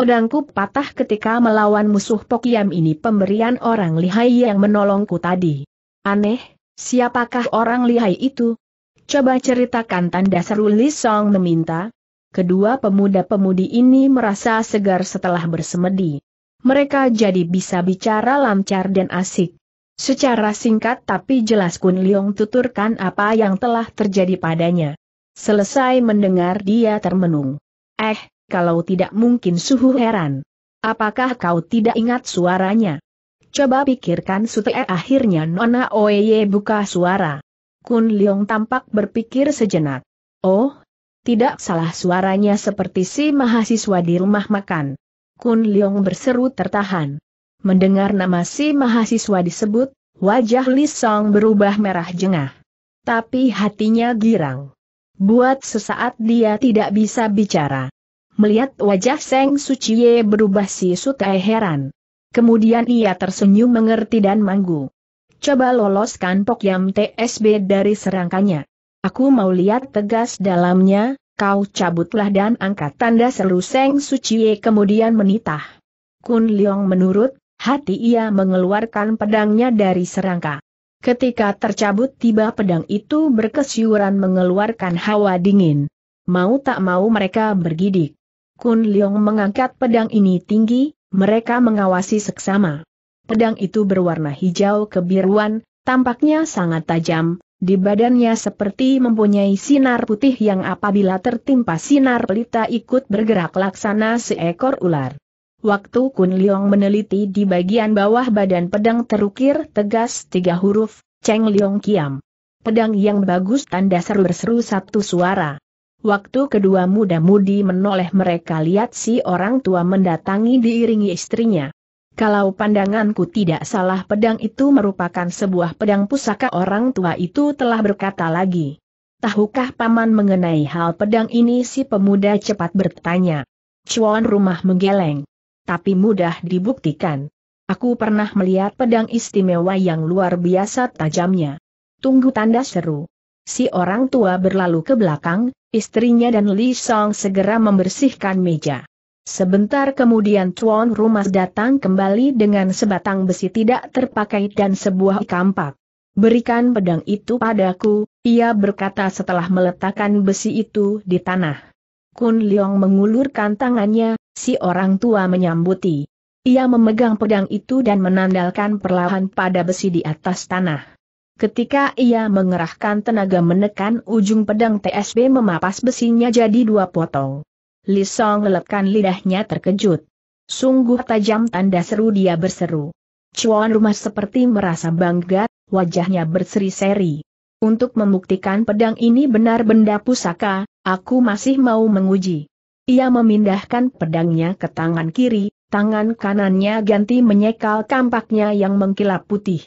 Pedangku patah ketika melawan musuh Pokiam ini pemberian orang lihai yang menolongku tadi. Aneh, siapakah orang lihai itu? Coba ceritakan tanda seru Li Song meminta. Kedua pemuda-pemudi ini merasa segar setelah bersemedi. Mereka jadi bisa bicara lancar dan asik. Secara singkat tapi jelas Kun Liong tuturkan apa yang telah terjadi padanya. Selesai mendengar dia termenung. Eh, kalau tidak mungkin suhu heran. Apakah kau tidak ingat suaranya? Coba pikirkan Sute akhirnya Nona Oeye buka suara. Kun Leong tampak berpikir sejenak. Oh, tidak salah suaranya seperti si mahasiswa di rumah makan. Kun Leong berseru tertahan. Mendengar nama si mahasiswa disebut, wajah Li Song berubah merah jengah. Tapi hatinya girang. Buat sesaat dia tidak bisa bicara. Melihat wajah Seng Suciye berubah si Sutai heran. Kemudian ia tersenyum mengerti dan manggu. Coba loloskan Pokyam TSB dari serangkanya. Aku mau lihat tegas dalamnya, kau cabutlah dan angkat tanda seru Seng Suciye kemudian menitah. Kun Leong menurut, hati ia mengeluarkan pedangnya dari serangka. Ketika tercabut tiba pedang itu berkesiuran mengeluarkan hawa dingin. Mau tak mau mereka bergidik. Kun Leong mengangkat pedang ini tinggi, mereka mengawasi seksama. Pedang itu berwarna hijau kebiruan, tampaknya sangat tajam, di badannya seperti mempunyai sinar putih yang apabila tertimpa sinar pelita ikut bergerak laksana seekor ular. Waktu Kun Leong meneliti di bagian bawah badan pedang terukir tegas tiga huruf, Cheng Leong Kiam. Pedang yang bagus tanda seru berseru satu suara. Waktu kedua muda-mudi menoleh mereka lihat si orang tua mendatangi diiringi istrinya. Kalau pandanganku tidak salah pedang itu merupakan sebuah pedang pusaka orang tua itu telah berkata lagi. Tahukah paman mengenai hal pedang ini si pemuda cepat bertanya. Cuan rumah menggeleng. Tapi mudah dibuktikan. Aku pernah melihat pedang istimewa yang luar biasa tajamnya. Tunggu tanda seru si orang tua berlalu ke belakang, istrinya dan Li Song segera membersihkan meja. Sebentar kemudian tuan rumah datang kembali dengan sebatang besi tidak terpakai dan sebuah kampak. Berikan pedang itu padaku, ia berkata setelah meletakkan besi itu di tanah. Kun Leong mengulurkan tangannya, si orang tua menyambuti. Ia memegang pedang itu dan menandalkan perlahan pada besi di atas tanah. Ketika ia mengerahkan tenaga menekan ujung pedang TSB memapas besinya jadi dua potong. Li Song lelepkan lidahnya terkejut. Sungguh tajam tanda seru dia berseru. Cuan rumah seperti merasa bangga, wajahnya berseri-seri. Untuk membuktikan pedang ini benar benda pusaka, aku masih mau menguji. Ia memindahkan pedangnya ke tangan kiri, tangan kanannya ganti menyekal kampaknya yang mengkilap putih.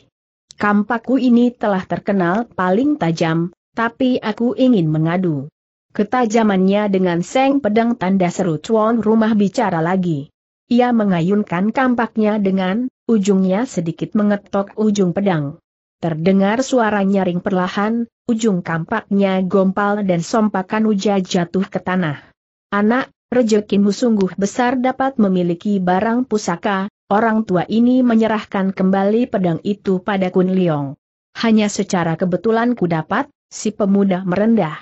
Kampaku ini telah terkenal paling tajam, tapi aku ingin mengadu. Ketajamannya dengan seng pedang tanda seru cuan rumah bicara lagi. Ia mengayunkan kampaknya dengan, ujungnya sedikit mengetok ujung pedang. Terdengar suara nyaring perlahan, ujung kampaknya gompal dan sompakan uja jatuh ke tanah. Anak, rejekimu sungguh besar dapat memiliki barang pusaka, orang tua ini menyerahkan kembali pedang itu pada Kun Liong. Hanya secara kebetulan ku dapat, si pemuda merendah.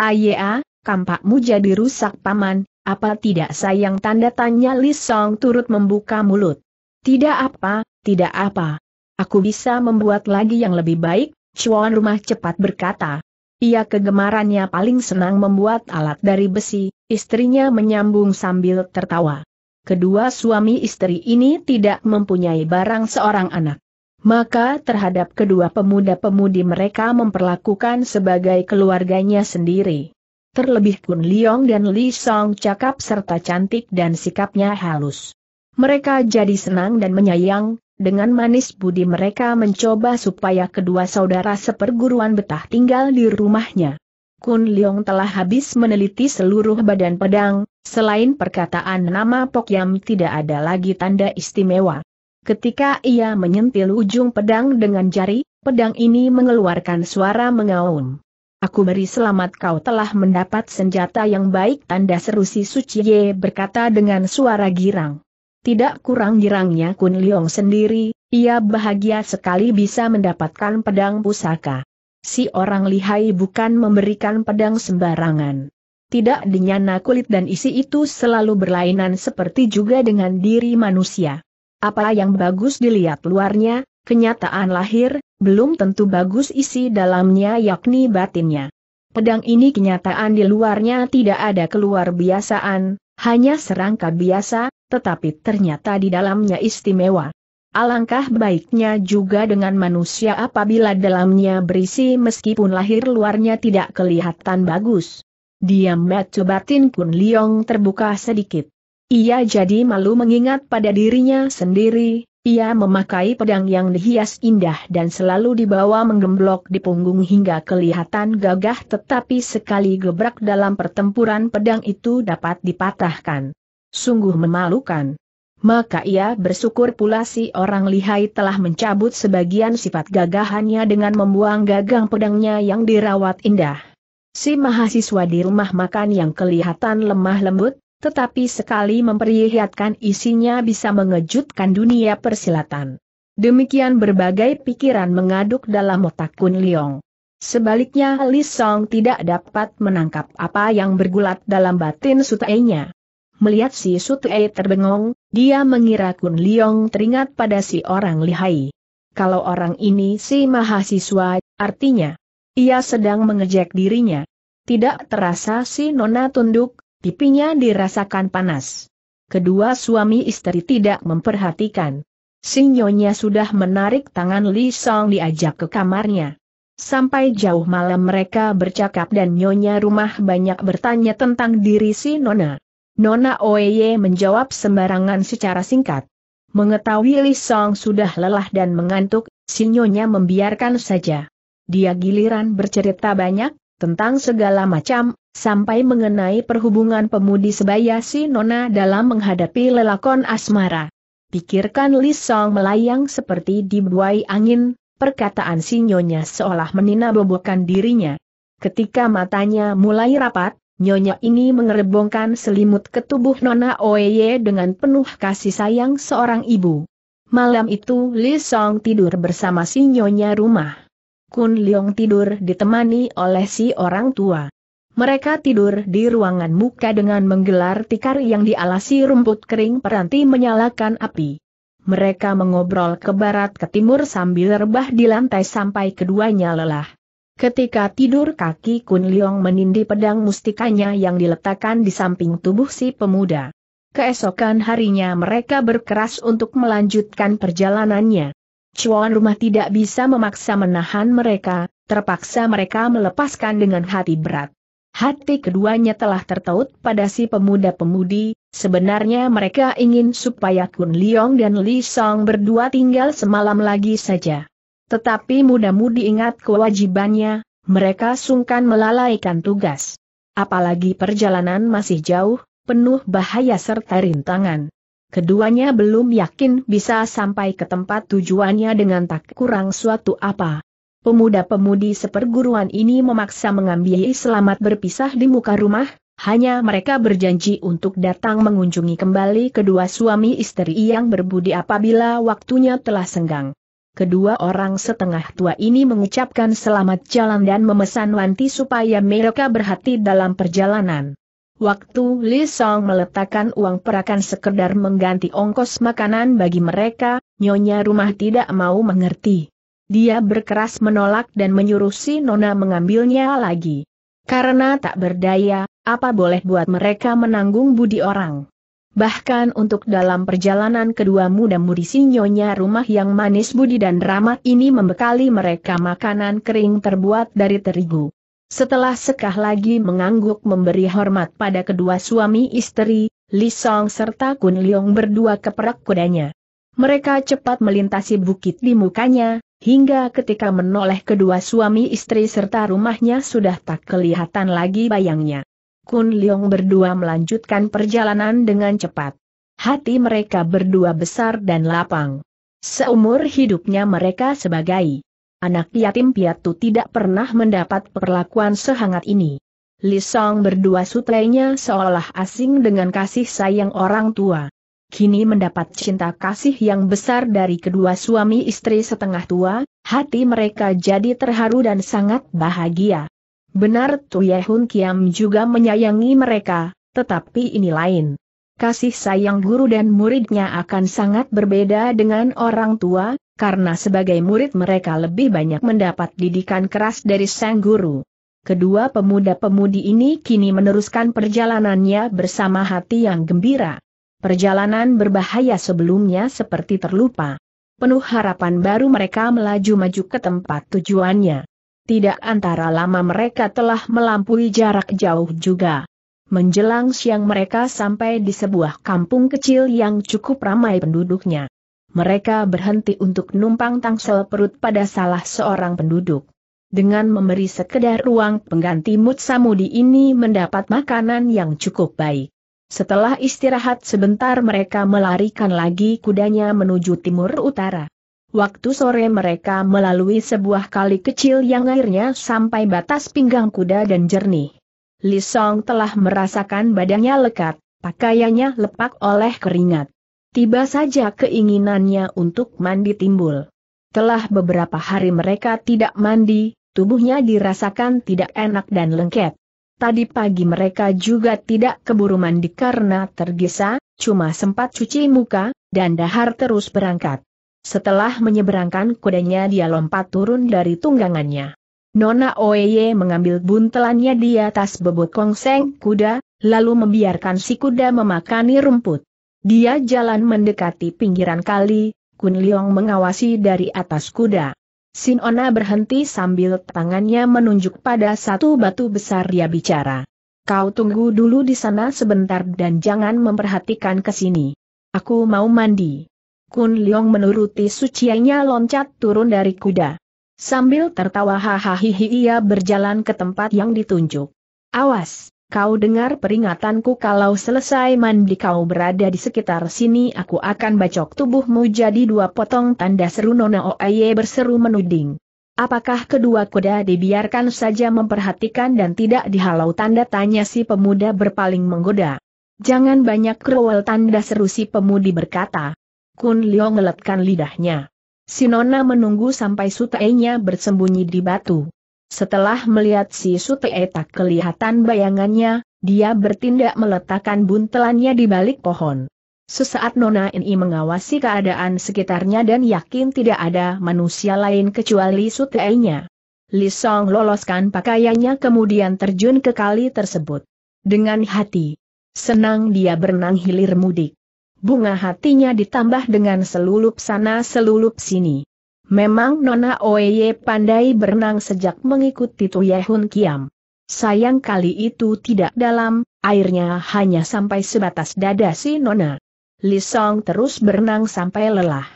Aya, kampakmu jadi rusak paman, apa tidak sayang tanda tanya Li Song turut membuka mulut. Tidak apa, tidak apa. Aku bisa membuat lagi yang lebih baik, cuan rumah cepat berkata. Ia kegemarannya paling senang membuat alat dari besi, istrinya menyambung sambil tertawa kedua suami istri ini tidak mempunyai barang seorang anak. Maka terhadap kedua pemuda-pemudi mereka memperlakukan sebagai keluarganya sendiri. Terlebih Kun Liong dan Li Song cakap serta cantik dan sikapnya halus. Mereka jadi senang dan menyayang, dengan manis budi mereka mencoba supaya kedua saudara seperguruan betah tinggal di rumahnya. Kun Liong telah habis meneliti seluruh badan pedang, Selain perkataan nama Pokyam tidak ada lagi tanda istimewa. Ketika ia menyentil ujung pedang dengan jari, pedang ini mengeluarkan suara mengaum. Aku beri selamat kau telah mendapat senjata yang baik tanda seru si Suciye berkata dengan suara girang. Tidak kurang girangnya Kun Leong sendiri, ia bahagia sekali bisa mendapatkan pedang pusaka. Si orang lihai bukan memberikan pedang sembarangan tidak dinyana kulit dan isi itu selalu berlainan seperti juga dengan diri manusia. Apa yang bagus dilihat luarnya, kenyataan lahir, belum tentu bagus isi dalamnya yakni batinnya. Pedang ini kenyataan di luarnya tidak ada keluar biasaan, hanya serangka biasa, tetapi ternyata di dalamnya istimewa. Alangkah baiknya juga dengan manusia apabila dalamnya berisi meskipun lahir luarnya tidak kelihatan bagus. Diam batu batin Kun Liong terbuka sedikit. Ia jadi malu mengingat pada dirinya sendiri, ia memakai pedang yang dihias indah dan selalu dibawa menggemblok di punggung hingga kelihatan gagah tetapi sekali gebrak dalam pertempuran pedang itu dapat dipatahkan. Sungguh memalukan. Maka ia bersyukur pula si orang lihai telah mencabut sebagian sifat gagahannya dengan membuang gagang pedangnya yang dirawat indah si mahasiswa di rumah makan yang kelihatan lemah lembut, tetapi sekali memperlihatkan isinya bisa mengejutkan dunia persilatan. Demikian berbagai pikiran mengaduk dalam otak Kun Leong. Sebaliknya Li Song tidak dapat menangkap apa yang bergulat dalam batin Sutei-nya. Melihat si Sutei terbengong, dia mengira Kun Leong teringat pada si orang lihai. Kalau orang ini si mahasiswa, artinya ia sedang mengejek dirinya. Tidak terasa si Nona tunduk, pipinya dirasakan panas. Kedua suami istri tidak memperhatikan. Si Nyonya sudah menarik tangan Li Song diajak ke kamarnya. Sampai jauh malam mereka bercakap dan Nyonya rumah banyak bertanya tentang diri si Nona. Nona oye menjawab sembarangan secara singkat. Mengetahui Li Song sudah lelah dan mengantuk, si Nyonya membiarkan saja dia giliran bercerita banyak, tentang segala macam, sampai mengenai perhubungan pemudi sebaya si Nona dalam menghadapi lelakon asmara. Pikirkan Li Song melayang seperti dibuai angin, perkataan si Nyonya seolah menina bobokan dirinya. Ketika matanya mulai rapat, Nyonya ini mengerebongkan selimut ke tubuh Nona Oeye dengan penuh kasih sayang seorang ibu. Malam itu Li Song tidur bersama si Nyonya rumah. Kun Leong tidur ditemani oleh si orang tua. Mereka tidur di ruangan muka dengan menggelar tikar yang dialasi rumput kering peranti menyalakan api. Mereka mengobrol ke barat ke timur sambil rebah di lantai sampai keduanya lelah. Ketika tidur kaki Kun Leong menindi pedang mustikanya yang diletakkan di samping tubuh si pemuda. Keesokan harinya mereka berkeras untuk melanjutkan perjalanannya. Cuan rumah tidak bisa memaksa menahan mereka, terpaksa mereka melepaskan dengan hati berat. Hati keduanya telah tertaut pada si pemuda-pemudi, sebenarnya mereka ingin supaya Kun Liong dan Li Song berdua tinggal semalam lagi saja. Tetapi muda-mudi ingat kewajibannya, mereka sungkan melalaikan tugas. Apalagi perjalanan masih jauh, penuh bahaya serta rintangan keduanya belum yakin bisa sampai ke tempat tujuannya dengan tak kurang suatu apa. Pemuda-pemudi seperguruan ini memaksa mengambil selamat berpisah di muka rumah, hanya mereka berjanji untuk datang mengunjungi kembali kedua suami istri yang berbudi apabila waktunya telah senggang. Kedua orang setengah tua ini mengucapkan selamat jalan dan memesan Wanti supaya mereka berhati dalam perjalanan. Waktu Li Song meletakkan uang perakan sekedar mengganti ongkos makanan bagi mereka, nyonya rumah tidak mau mengerti. Dia berkeras menolak dan menyuruh si Nona mengambilnya lagi. Karena tak berdaya, apa boleh buat mereka menanggung budi orang. Bahkan untuk dalam perjalanan kedua muda mudi si nyonya rumah yang manis budi dan ramah ini membekali mereka makanan kering terbuat dari terigu. Setelah sekah lagi mengangguk memberi hormat pada kedua suami istri, Li Song serta Kun Liong berdua keperak kudanya. Mereka cepat melintasi bukit di mukanya, hingga ketika menoleh kedua suami istri serta rumahnya sudah tak kelihatan lagi bayangnya. Kun Liong berdua melanjutkan perjalanan dengan cepat. Hati mereka berdua besar dan lapang. Seumur hidupnya mereka sebagai Anak yatim piatu tidak pernah mendapat perlakuan sehangat ini. Li Song berdua sutrainya seolah asing dengan kasih sayang orang tua. Kini mendapat cinta kasih yang besar dari kedua suami istri setengah tua, hati mereka jadi terharu dan sangat bahagia. Benar Tuyehun Kiam juga menyayangi mereka, tetapi ini lain. Kasih sayang guru dan muridnya akan sangat berbeda dengan orang tua, karena sebagai murid mereka lebih banyak mendapat didikan keras dari sang guru. Kedua pemuda-pemudi ini kini meneruskan perjalanannya bersama hati yang gembira. Perjalanan berbahaya sebelumnya seperti terlupa. Penuh harapan baru mereka melaju-maju ke tempat tujuannya. Tidak antara lama mereka telah melampaui jarak jauh juga. Menjelang siang mereka sampai di sebuah kampung kecil yang cukup ramai penduduknya mereka berhenti untuk numpang tangsel perut pada salah seorang penduduk. Dengan memberi sekedar ruang pengganti Mutsamudi ini mendapat makanan yang cukup baik. Setelah istirahat sebentar mereka melarikan lagi kudanya menuju timur utara. Waktu sore mereka melalui sebuah kali kecil yang airnya sampai batas pinggang kuda dan jernih. Lisong telah merasakan badannya lekat, pakaiannya lepak oleh keringat. Tiba saja keinginannya untuk mandi timbul. Telah beberapa hari mereka tidak mandi, tubuhnya dirasakan tidak enak dan lengket. Tadi pagi mereka juga tidak keburu mandi karena tergesa, cuma sempat cuci muka, dan dahar terus berangkat. Setelah menyeberangkan kudanya dia lompat turun dari tunggangannya. Nona Oeye mengambil buntelannya di atas bebot kongseng kuda, lalu membiarkan si kuda memakani rumput. Dia jalan mendekati pinggiran kali, Kun Leong mengawasi dari atas kuda. Sinona berhenti sambil tangannya menunjuk pada satu batu besar dia bicara. Kau tunggu dulu di sana sebentar dan jangan memperhatikan ke sini. Aku mau mandi. Kun Leong menuruti suciannya loncat turun dari kuda. Sambil tertawa hahaha ia berjalan ke tempat yang ditunjuk. Awas! kau dengar peringatanku kalau selesai mandi kau berada di sekitar sini aku akan bacok tubuhmu jadi dua potong tanda seru Nona Oaye berseru menuding. Apakah kedua kuda dibiarkan saja memperhatikan dan tidak dihalau tanda tanya si pemuda berpaling menggoda. Jangan banyak kerowel tanda seru si pemudi berkata. Kun Lio ngeletkan lidahnya. Sinona menunggu sampai sutainya bersembunyi di batu. Setelah melihat si Sute tak kelihatan bayangannya, dia bertindak meletakkan buntelannya di balik pohon. Sesaat Nona ini mengawasi keadaan sekitarnya dan yakin tidak ada manusia lain kecuali sute nya Li Song loloskan pakaiannya kemudian terjun ke kali tersebut. Dengan hati senang dia berenang hilir mudik. Bunga hatinya ditambah dengan selulup sana selulup sini. Memang Nona Oye pandai berenang sejak mengikuti Tuyehun Kiam. Sayang kali itu tidak dalam, airnya hanya sampai sebatas dada si Nona. Lisong terus berenang sampai lelah.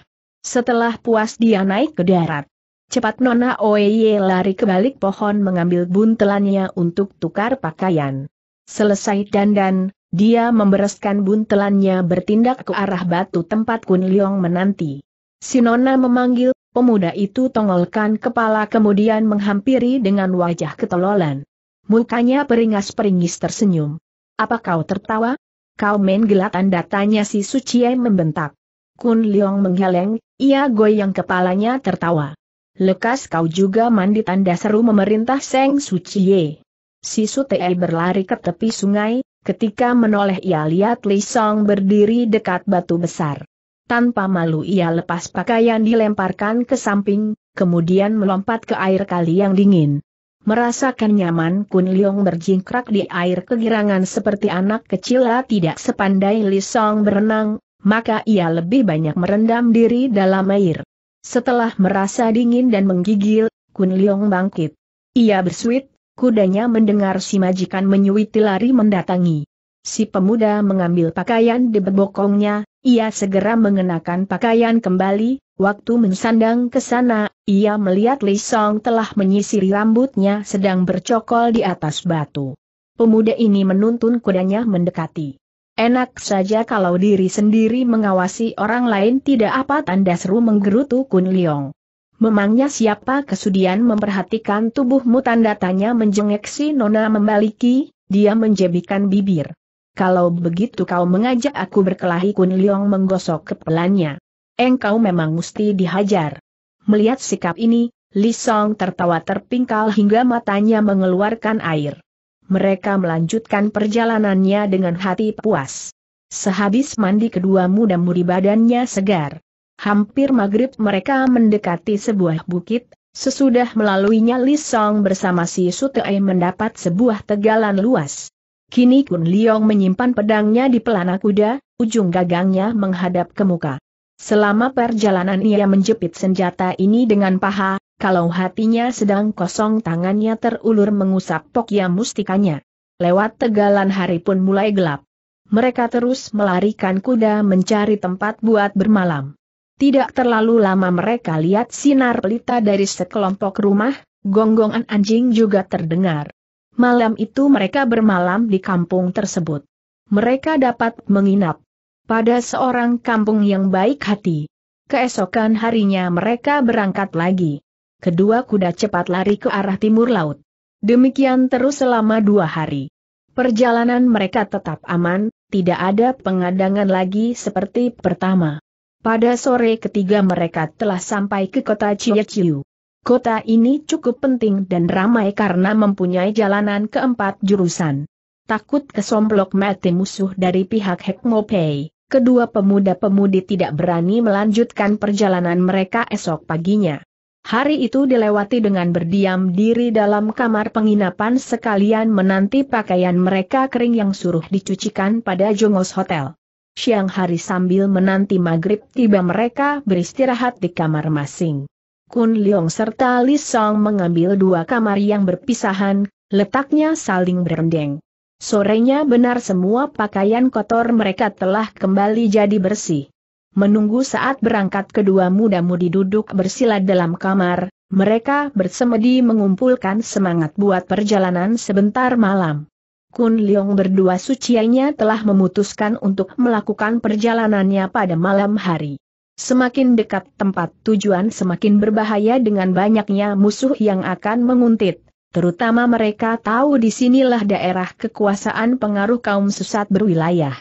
Setelah puas dia naik ke darat. Cepat Nona Oye lari ke balik pohon mengambil buntelannya untuk tukar pakaian. Selesai dandan, dia membereskan buntelannya bertindak ke arah batu tempat Kun Liong menanti. Si Nona memanggil Pemuda itu tongolkan kepala kemudian menghampiri dengan wajah ketololan. Mukanya peringas-peringis tersenyum. Apa kau tertawa? Kau main gelatan datanya tanya si Suciye membentak. Kun Leong menggeleng, ia goyang kepalanya tertawa. Lekas kau juga mandi tanda seru memerintah Seng Suciye. Si Sutee berlari ke tepi sungai, ketika menoleh ia lihat Li Song berdiri dekat batu besar. Tanpa malu ia lepas pakaian dilemparkan ke samping, kemudian melompat ke air kali yang dingin. Merasakan nyaman Kun Leong berjingkrak di air kegirangan seperti anak kecil ah, tidak sepandai Song berenang, maka ia lebih banyak merendam diri dalam air. Setelah merasa dingin dan menggigil, Kun Leong bangkit. Ia bersuit, kudanya mendengar si majikan menyuiti lari mendatangi. Si pemuda mengambil pakaian di bebokongnya, ia segera mengenakan pakaian kembali, waktu mensandang ke sana, ia melihat Li Song telah menyisiri rambutnya sedang bercokol di atas batu. Pemuda ini menuntun kudanya mendekati. Enak saja kalau diri sendiri mengawasi orang lain tidak apa tanda seru menggerutu Kun Leong. Memangnya siapa kesudian memperhatikan tubuhmu tanda tanya menjengek si Nona membaliki, dia menjebikan bibir. Kalau begitu kau mengajak aku berkelahi Kun Liong menggosok kepelannya, Engkau memang mesti dihajar. Melihat sikap ini, Li Song tertawa terpingkal hingga matanya mengeluarkan air. Mereka melanjutkan perjalanannya dengan hati puas. Sehabis mandi kedua muda-mudi badannya segar. Hampir maghrib mereka mendekati sebuah bukit, sesudah melaluinya Li Song bersama si Sutei mendapat sebuah tegalan luas. Kini Kun Liong menyimpan pedangnya di pelana kuda, ujung gagangnya menghadap ke muka. Selama perjalanan ia menjepit senjata ini dengan paha, kalau hatinya sedang kosong tangannya terulur mengusap pokya mustikanya. Lewat tegalan hari pun mulai gelap. Mereka terus melarikan kuda mencari tempat buat bermalam. Tidak terlalu lama mereka lihat sinar pelita dari sekelompok rumah, gonggongan anjing juga terdengar. Malam itu mereka bermalam di kampung tersebut. Mereka dapat menginap pada seorang kampung yang baik hati. Keesokan harinya mereka berangkat lagi. Kedua kuda cepat lari ke arah timur laut. Demikian terus selama dua hari. Perjalanan mereka tetap aman, tidak ada pengadangan lagi seperti pertama. Pada sore ketiga mereka telah sampai ke kota Cieciu. Kota ini cukup penting dan ramai karena mempunyai jalanan keempat jurusan. Takut kesomblok mati musuh dari pihak Hekmopei, kedua pemuda-pemudi tidak berani melanjutkan perjalanan mereka esok paginya. Hari itu dilewati dengan berdiam diri dalam kamar penginapan sekalian menanti pakaian mereka kering yang suruh dicucikan pada Jongos Hotel. Siang hari sambil menanti maghrib tiba mereka beristirahat di kamar masing. Kun Leong serta Li Song mengambil dua kamar yang berpisahan, letaknya saling berendeng. Sorenya benar semua pakaian kotor mereka telah kembali jadi bersih. Menunggu saat berangkat kedua muda-mudi duduk bersila dalam kamar, mereka bersemedi mengumpulkan semangat buat perjalanan sebentar malam. Kun Leong berdua suciannya telah memutuskan untuk melakukan perjalanannya pada malam hari. Semakin dekat tempat tujuan semakin berbahaya dengan banyaknya musuh yang akan menguntit. Terutama mereka tahu disinilah daerah kekuasaan pengaruh kaum sesat berwilayah.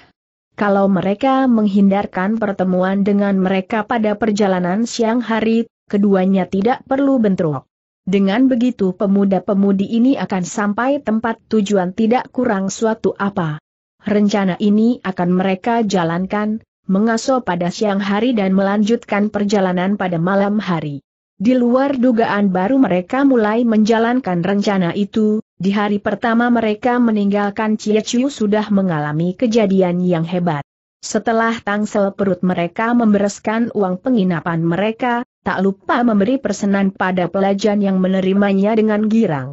Kalau mereka menghindarkan pertemuan dengan mereka pada perjalanan siang hari, keduanya tidak perlu bentrok. Dengan begitu pemuda-pemudi ini akan sampai tempat tujuan tidak kurang suatu apa. Rencana ini akan mereka jalankan, mengaso pada siang hari dan melanjutkan perjalanan pada malam hari. Di luar dugaan baru mereka mulai menjalankan rencana itu, di hari pertama mereka meninggalkan Chiu sudah mengalami kejadian yang hebat. Setelah tangsel perut mereka membereskan uang penginapan mereka, tak lupa memberi persenan pada pelajar yang menerimanya dengan girang.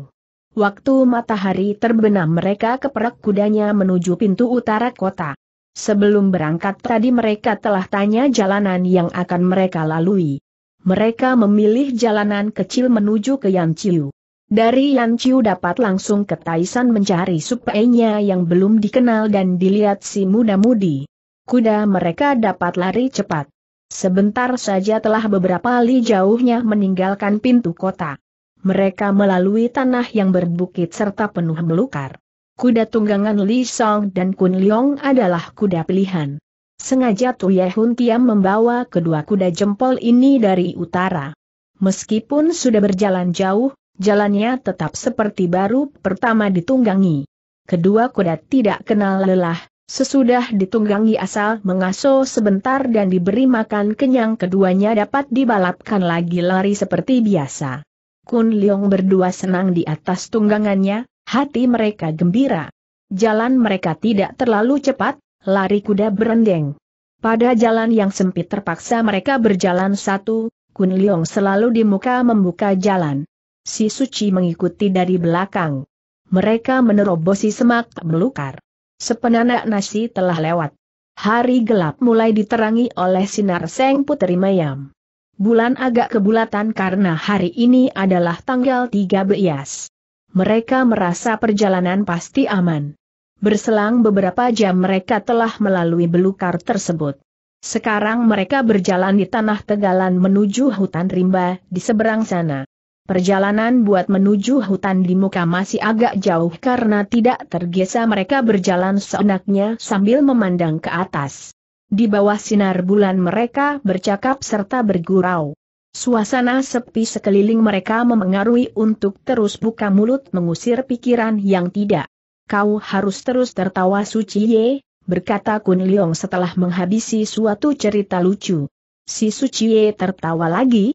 Waktu matahari terbenam mereka keperak kudanya menuju pintu utara kota. Sebelum berangkat tadi mereka telah tanya jalanan yang akan mereka lalui. Mereka memilih jalanan kecil menuju ke Yanciu. Dari Yanciu dapat langsung ke Taisan mencari supainya yang belum dikenal dan dilihat si muda-mudi. Kuda mereka dapat lari cepat. Sebentar saja telah beberapa li jauhnya meninggalkan pintu kota. Mereka melalui tanah yang berbukit serta penuh belukar kuda tunggangan Li Song dan Kun Leong adalah kuda pilihan. Sengaja Tu Hun Tiam membawa kedua kuda jempol ini dari utara. Meskipun sudah berjalan jauh, jalannya tetap seperti baru pertama ditunggangi. Kedua kuda tidak kenal lelah, sesudah ditunggangi asal mengaso sebentar dan diberi makan kenyang keduanya dapat dibalapkan lagi lari seperti biasa. Kun Leong berdua senang di atas tunggangannya, hati mereka gembira. Jalan mereka tidak terlalu cepat, lari kuda berendeng. Pada jalan yang sempit terpaksa mereka berjalan satu, Kun Leong selalu di muka membuka jalan. Si Suci mengikuti dari belakang. Mereka menerobosi semak belukar. Sepenanak nasi telah lewat. Hari gelap mulai diterangi oleh sinar Seng Putri Mayam. Bulan agak kebulatan karena hari ini adalah tanggal 3 beias mereka merasa perjalanan pasti aman. Berselang beberapa jam mereka telah melalui belukar tersebut. Sekarang mereka berjalan di tanah tegalan menuju hutan rimba di seberang sana. Perjalanan buat menuju hutan di muka masih agak jauh karena tidak tergesa mereka berjalan seenaknya sambil memandang ke atas. Di bawah sinar bulan mereka bercakap serta bergurau. Suasana sepi sekeliling mereka memengaruhi untuk terus buka mulut mengusir pikiran yang tidak. Kau harus terus tertawa suci ye, berkata Kun Leong setelah menghabisi suatu cerita lucu. Si Suciye tertawa lagi,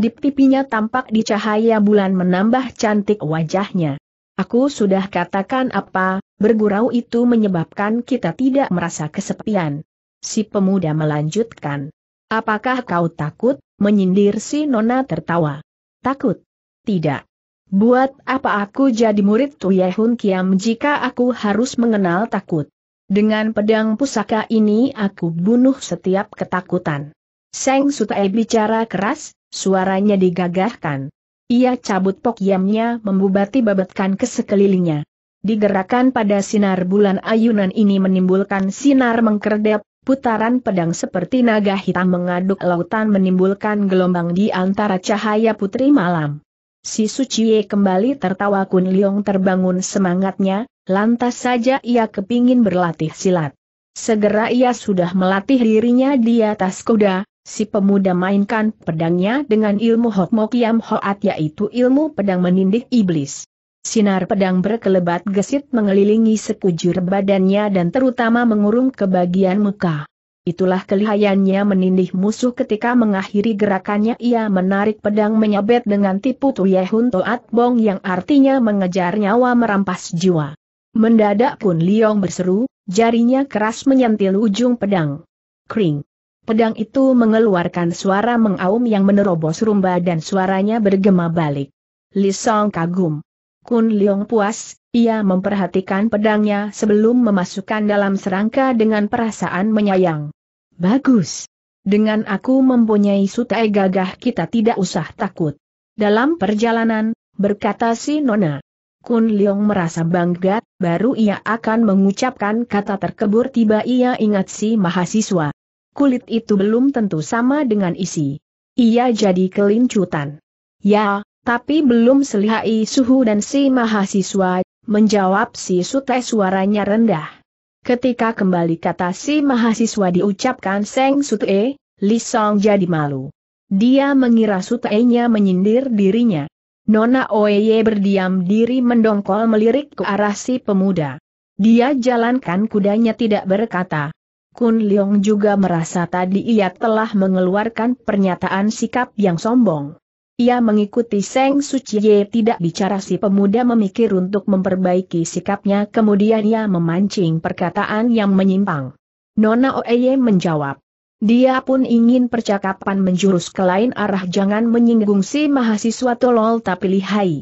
di pipinya tampak di cahaya bulan menambah cantik wajahnya. Aku sudah katakan apa, bergurau itu menyebabkan kita tidak merasa kesepian. Si pemuda melanjutkan. Apakah kau takut, menyindir si Nona tertawa. Takut? Tidak. Buat apa aku jadi murid Tuyehun Kiam jika aku harus mengenal takut? Dengan pedang pusaka ini aku bunuh setiap ketakutan. Seng Sutai bicara keras, suaranya digagahkan. Ia cabut pokyamnya membubati babatkan ke sekelilingnya. Digerakkan pada sinar bulan ayunan ini menimbulkan sinar mengkerdap, Putaran pedang seperti naga hitam mengaduk lautan menimbulkan gelombang di antara cahaya putri malam. Si Suciye kembali tertawa Kun Liong terbangun semangatnya, lantas saja ia kepingin berlatih silat. Segera ia sudah melatih dirinya di atas kuda, si pemuda mainkan pedangnya dengan ilmu Hokmokiam Hoat yaitu ilmu pedang menindik iblis. Sinar pedang berkelebat gesit mengelilingi sekujur badannya dan terutama mengurung ke bagian muka. Itulah kelihayannya menindih musuh ketika mengakhiri gerakannya ia menarik pedang menyabet dengan tipu Tuyehun Toat Bong yang artinya mengejar nyawa merampas jiwa. Mendadak pun Liong berseru, jarinya keras menyentil ujung pedang. Kring. Pedang itu mengeluarkan suara mengaum yang menerobos rumba dan suaranya bergema balik. Lisong kagum. Kun Leong puas, ia memperhatikan pedangnya sebelum memasukkan dalam serangka dengan perasaan menyayang. Bagus. Dengan aku mempunyai sutai gagah kita tidak usah takut. Dalam perjalanan, berkata si Nona. Kun Leong merasa bangga, baru ia akan mengucapkan kata terkebur tiba ia ingat si mahasiswa. Kulit itu belum tentu sama dengan isi. Ia jadi kelincutan. Ya, tapi belum selihai suhu dan si mahasiswa, menjawab si sute suaranya rendah. Ketika kembali kata si mahasiswa diucapkan Seng Sute, Li Song jadi malu. Dia mengira nya menyindir dirinya. Nona Oeye berdiam diri mendongkol melirik ke arah si pemuda. Dia jalankan kudanya tidak berkata. Kun Leong juga merasa tadi ia telah mengeluarkan pernyataan sikap yang sombong. Ia mengikuti Seng Suci Ye tidak bicara si pemuda memikir untuk memperbaiki sikapnya kemudian ia memancing perkataan yang menyimpang. Nona Oeye menjawab. Dia pun ingin percakapan menjurus ke lain arah jangan menyinggung si mahasiswa tolol tapi lihai.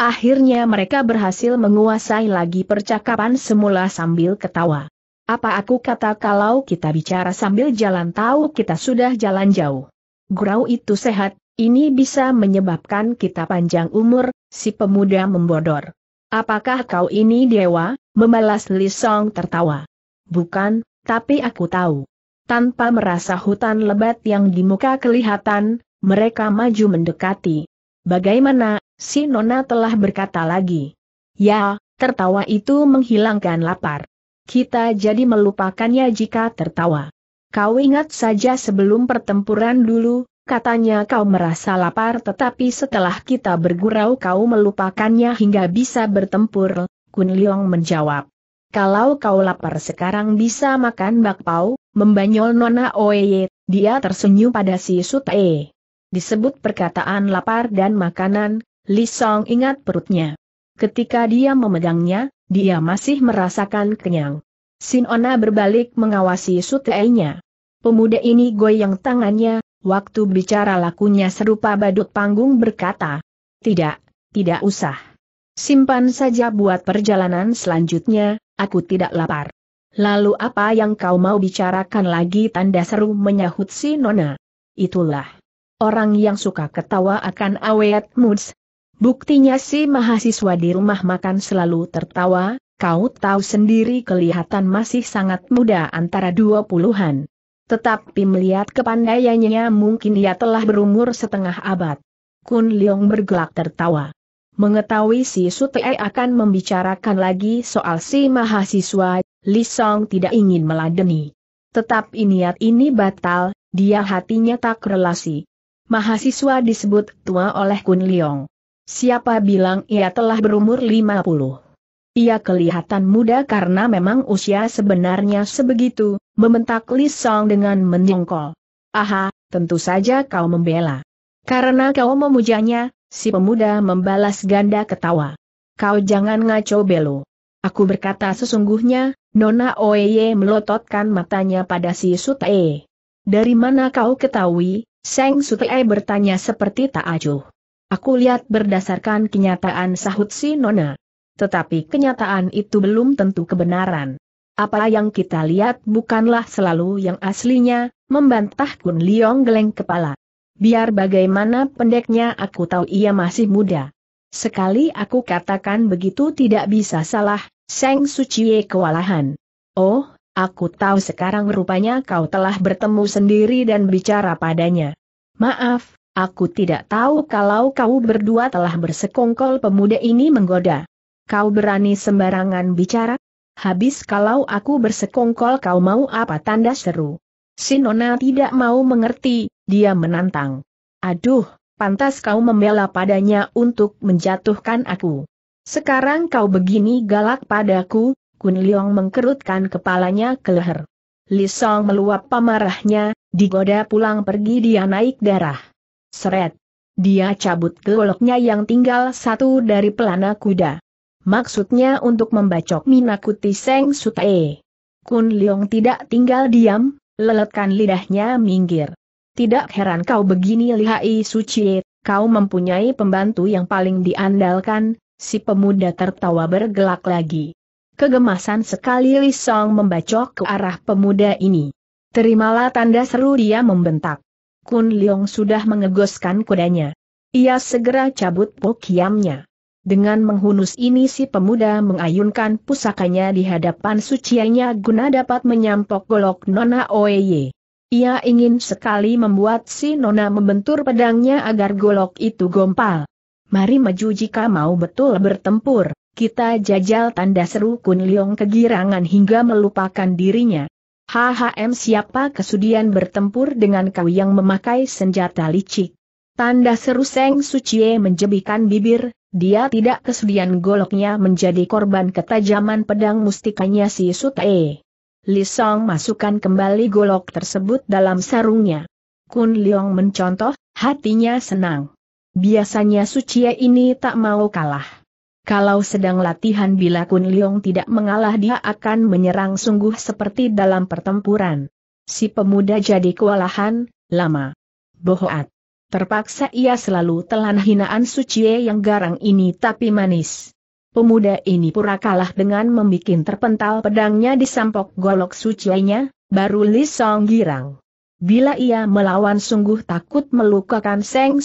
Akhirnya mereka berhasil menguasai lagi percakapan semula sambil ketawa. Apa aku kata kalau kita bicara sambil jalan tahu kita sudah jalan jauh. Gurau itu sehat, ini bisa menyebabkan kita panjang umur, si pemuda membodor. Apakah kau ini dewa? Membalas Li Song tertawa. Bukan, tapi aku tahu. Tanpa merasa hutan lebat yang di muka kelihatan, mereka maju mendekati. Bagaimana, si Nona telah berkata lagi. Ya, tertawa itu menghilangkan lapar. Kita jadi melupakannya jika tertawa. Kau ingat saja sebelum pertempuran dulu, Katanya kau merasa lapar tetapi setelah kita bergurau kau melupakannya hingga bisa bertempur, Kun Leong menjawab. Kalau kau lapar sekarang bisa makan bakpao, membanyol Nona Oeye, dia tersenyum pada si Sute. Disebut perkataan lapar dan makanan, Li Song ingat perutnya. Ketika dia memegangnya, dia masih merasakan kenyang. Sinona berbalik mengawasi Sutae-nya. Pemuda ini goyang tangannya, waktu bicara lakunya serupa badut panggung berkata, Tidak, tidak usah. Simpan saja buat perjalanan selanjutnya, aku tidak lapar. Lalu apa yang kau mau bicarakan lagi tanda seru menyahut si Nona? Itulah. Orang yang suka ketawa akan awet moods. Buktinya si mahasiswa di rumah makan selalu tertawa, kau tahu sendiri kelihatan masih sangat muda antara dua puluhan. Tetapi melihat kepandaiannya mungkin ia telah berumur setengah abad. Kun Leong bergelak tertawa. Mengetahui si Sute akan membicarakan lagi soal si mahasiswa, Li Song tidak ingin meladeni. Tetapi niat ini batal, dia hatinya tak relasi. Mahasiswa disebut tua oleh Kun Leong. Siapa bilang ia telah berumur lima puluh? Ia kelihatan muda karena memang usia sebenarnya sebegitu, membentak Li Song dengan menjengkol. Aha, tentu saja kau membela. Karena kau memujanya, si pemuda membalas ganda ketawa. Kau jangan ngaco belo. Aku berkata sesungguhnya, Nona Oye melototkan matanya pada si Sutae. Dari mana kau ketahui, Seng Sutae bertanya seperti tak acuh. Aku lihat berdasarkan kenyataan sahut si Nona tetapi kenyataan itu belum tentu kebenaran. Apa yang kita lihat bukanlah selalu yang aslinya, membantah Kun Liong geleng kepala. Biar bagaimana pendeknya aku tahu ia masih muda. Sekali aku katakan begitu tidak bisa salah, Seng Suciye kewalahan. Oh, aku tahu sekarang rupanya kau telah bertemu sendiri dan bicara padanya. Maaf, Aku tidak tahu kalau kau berdua telah bersekongkol pemuda ini menggoda. Kau berani sembarangan bicara? Habis kalau aku bersekongkol kau mau apa tanda seru? Sinona tidak mau mengerti, dia menantang. Aduh, pantas kau membela padanya untuk menjatuhkan aku. Sekarang kau begini galak padaku, Kun Leong mengkerutkan kepalanya ke leher. Li Song meluap pamarahnya, digoda pulang pergi dia naik darah. Seret. Dia cabut goloknya yang tinggal satu dari pelana kuda maksudnya untuk membacok Minakuti Seng Sutae. Kun Leong tidak tinggal diam, leletkan lidahnya minggir. Tidak heran kau begini lihai suci, kau mempunyai pembantu yang paling diandalkan, si pemuda tertawa bergelak lagi. Kegemasan sekali Li Song membacok ke arah pemuda ini. Terimalah tanda seru dia membentak. Kun Leong sudah mengegoskan kudanya. Ia segera cabut pokiamnya. Dengan menghunus ini si pemuda mengayunkan pusakanya di hadapan suciannya guna dapat menyampok golok Nona Oeye. Ia ingin sekali membuat si Nona membentur pedangnya agar golok itu gompal. Mari maju jika mau betul bertempur, kita jajal tanda seru Kun Leong kegirangan hingga melupakan dirinya. HHM siapa kesudian bertempur dengan kau yang memakai senjata licik. Tanda seru Seng Suciye menjebikan bibir, dia tidak kesedihan goloknya menjadi korban ketajaman pedang mustikanya si Sutae. Li Song masukkan kembali golok tersebut dalam sarungnya. Kun Leong mencontoh, hatinya senang. Biasanya Sucia ini tak mau kalah. Kalau sedang latihan bila Kun Leong tidak mengalah dia akan menyerang sungguh seperti dalam pertempuran. Si pemuda jadi kewalahan, lama. Bohoat. Terpaksa ia selalu telan hinaan Sucie yang garang ini tapi manis. Pemuda ini pura kalah dengan membuat terpental pedangnya di sampok golok nya, baru Li Song girang. Bila ia melawan sungguh takut melukakan Seng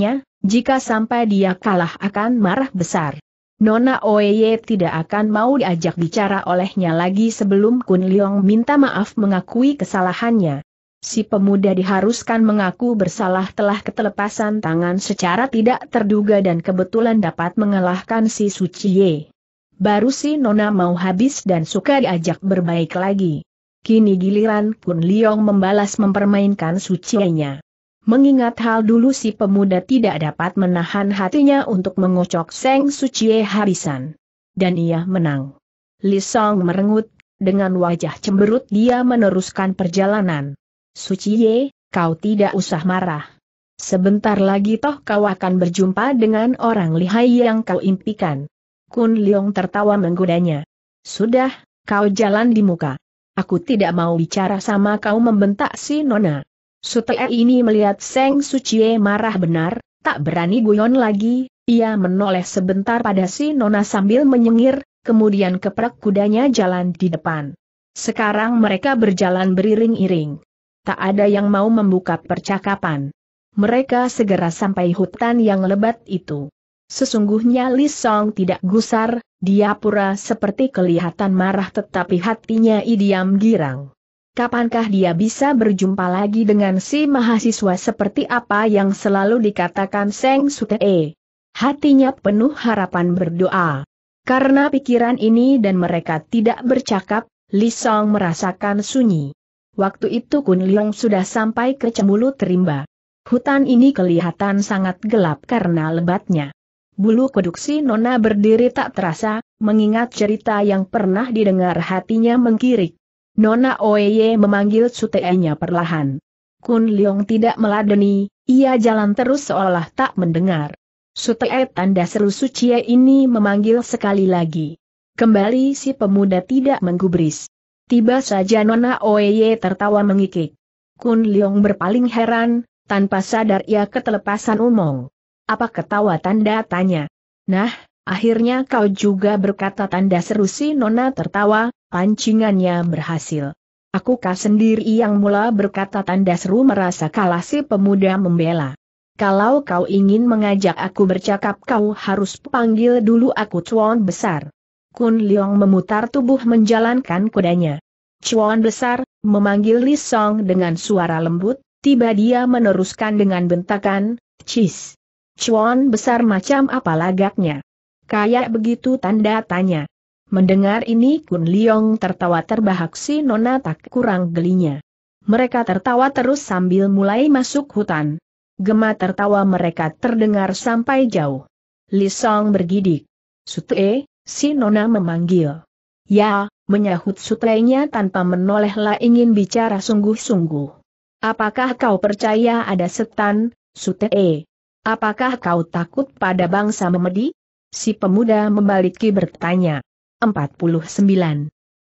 nya, jika sampai dia kalah akan marah besar. Nona Oeye tidak akan mau diajak bicara olehnya lagi sebelum Kun Leong minta maaf mengakui kesalahannya si pemuda diharuskan mengaku bersalah telah ketelepasan tangan secara tidak terduga dan kebetulan dapat mengalahkan si Suciye. Baru si Nona mau habis dan suka diajak berbaik lagi. Kini giliran pun Liong membalas mempermainkan Suciye-nya. Mengingat hal dulu si pemuda tidak dapat menahan hatinya untuk mengocok Seng Suciye habisan. Dan ia menang. Li Song merengut, dengan wajah cemberut dia meneruskan perjalanan. Suciye, kau tidak usah marah. Sebentar lagi toh kau akan berjumpa dengan orang lihai yang kau impikan. Kun Leong tertawa menggodanya. Sudah, kau jalan di muka. Aku tidak mau bicara sama kau membentak si Nona. Sutee ini melihat Seng Suciye marah benar, tak berani guyon lagi, ia menoleh sebentar pada si Nona sambil menyengir, kemudian keprak kudanya jalan di depan. Sekarang mereka berjalan beriring-iring tak ada yang mau membuka percakapan. Mereka segera sampai hutan yang lebat itu. Sesungguhnya Li Song tidak gusar, dia pura seperti kelihatan marah tetapi hatinya idiam girang. Kapankah dia bisa berjumpa lagi dengan si mahasiswa seperti apa yang selalu dikatakan Seng Sutee? Hatinya penuh harapan berdoa. Karena pikiran ini dan mereka tidak bercakap, Li Song merasakan sunyi. Waktu itu Kun Leong sudah sampai ke Cembulu Terimba. Hutan ini kelihatan sangat gelap karena lebatnya. Bulu kuduk si Nona berdiri tak terasa, mengingat cerita yang pernah didengar hatinya mengkirik. Nona Oeye memanggil sutenya perlahan. Kun Leong tidak meladeni, ia jalan terus seolah tak mendengar. Sutee tanda seru suci ini memanggil sekali lagi. Kembali si pemuda tidak menggubris. Tiba saja Nona Oeye tertawa mengikik. Kun Leong berpaling heran, tanpa sadar ia ketelepasan umong. Apa ketawa tanda tanya? Nah, akhirnya kau juga berkata tanda seru si Nona tertawa, pancingannya berhasil. Akukah sendiri yang mula berkata tanda seru merasa kalah si pemuda membela. Kalau kau ingin mengajak aku bercakap kau harus panggil dulu aku cuan besar. Kun Leong memutar tubuh menjalankan kudanya. Cuan besar, memanggil Li Song dengan suara lembut, tiba dia meneruskan dengan bentakan, Cis. Cuan besar macam apa lagaknya? Kayak begitu tanda tanya. Mendengar ini Kun Leong tertawa terbahak si Nona tak kurang gelinya. Mereka tertawa terus sambil mulai masuk hutan. Gema tertawa mereka terdengar sampai jauh. Li Song bergidik. Sute, Si Nona memanggil. Ya, menyahut sutrenya tanpa menolehlah ingin bicara sungguh-sungguh. Apakah kau percaya ada setan, Sute? Apakah kau takut pada bangsa memedi? Si pemuda membaliki bertanya. 49.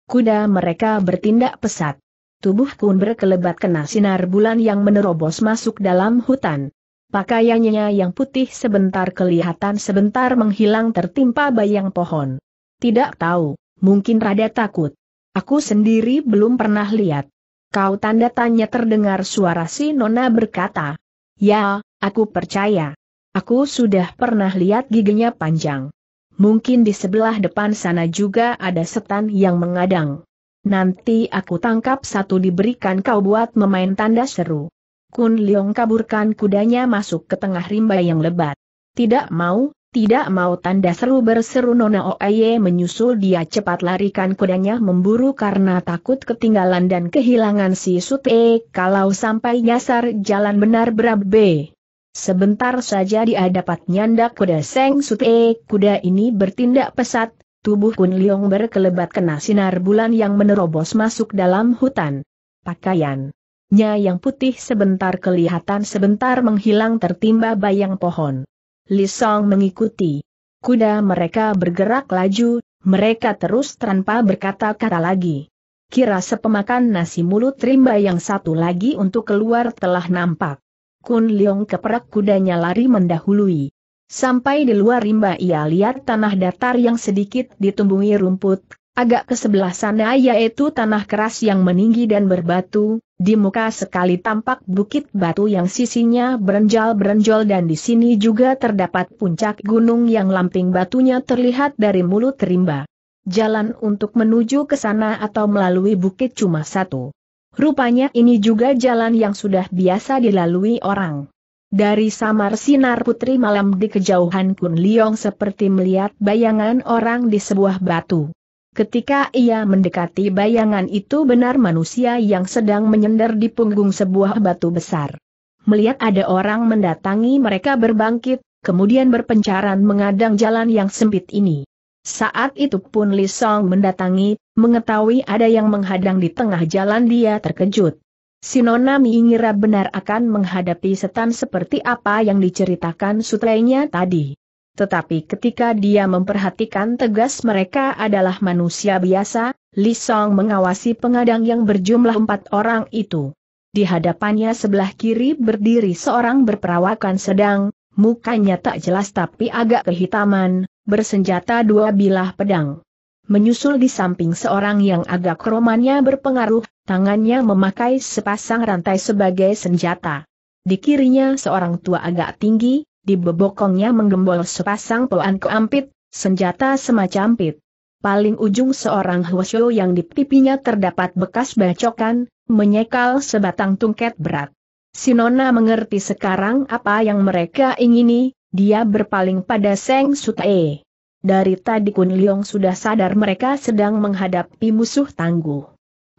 Kuda mereka bertindak pesat. Tubuh kun berkelebat kena sinar bulan yang menerobos masuk dalam hutan. Pakaiannya yang putih sebentar kelihatan sebentar menghilang tertimpa bayang pohon. Tidak tahu, mungkin rada takut. Aku sendiri belum pernah lihat. Kau tanda tanya terdengar suara si Nona berkata. Ya, aku percaya. Aku sudah pernah lihat giginya panjang. Mungkin di sebelah depan sana juga ada setan yang mengadang. Nanti aku tangkap satu diberikan kau buat memain tanda seru. Kun Leong kaburkan kudanya masuk ke tengah rimba yang lebat. Tidak mau, tidak mau tanda seru berseru Nona Oaye menyusul dia cepat larikan kudanya memburu karena takut ketinggalan dan kehilangan si Sute kalau sampai nyasar jalan benar berabe. Sebentar saja dia dapat nyandak kuda Seng Sute, kuda ini bertindak pesat, tubuh Kun Leong berkelebat kena sinar bulan yang menerobos masuk dalam hutan. Pakaian Nya yang putih sebentar kelihatan sebentar menghilang tertimba bayang pohon. Lisong mengikuti. Kuda mereka bergerak laju, mereka terus tanpa berkata-kata lagi. Kira sepemakan nasi mulut rimba yang satu lagi untuk keluar telah nampak. Kun Leong keperak kudanya lari mendahului. Sampai di luar rimba ia lihat tanah datar yang sedikit ditumbuhi rumput, agak ke sebelah sana yaitu tanah keras yang meninggi dan berbatu, di muka sekali tampak bukit batu yang sisinya berenjal-berenjol dan di sini juga terdapat puncak gunung yang lamping batunya terlihat dari mulut rimba. Jalan untuk menuju ke sana atau melalui bukit cuma satu. Rupanya ini juga jalan yang sudah biasa dilalui orang. Dari samar sinar putri malam di kejauhan Kun Liong seperti melihat bayangan orang di sebuah batu. Ketika ia mendekati bayangan itu benar manusia yang sedang menyender di punggung sebuah batu besar. Melihat ada orang mendatangi mereka berbangkit, kemudian berpencaran mengadang jalan yang sempit ini. Saat itu pun Li Song mendatangi, mengetahui ada yang menghadang di tengah jalan dia terkejut. Sinona mengira benar akan menghadapi setan seperti apa yang diceritakan sutrenya tadi. Tetapi ketika dia memperhatikan tegas mereka adalah manusia biasa, Li Song mengawasi pengadang yang berjumlah empat orang itu. Di hadapannya sebelah kiri berdiri seorang berperawakan sedang, mukanya tak jelas tapi agak kehitaman, bersenjata dua bilah pedang. Menyusul di samping seorang yang agak romannya berpengaruh, tangannya memakai sepasang rantai sebagai senjata. Di kirinya seorang tua agak tinggi, di bebokongnya menggembol sepasang poan keampit, senjata semacam pit. Paling ujung seorang Hwasyo yang di pipinya terdapat bekas bacokan, menyekal sebatang tungket berat. Sinona mengerti sekarang apa yang mereka ingini, dia berpaling pada Seng Sutae. Dari tadi Kun Leong sudah sadar mereka sedang menghadapi musuh tangguh.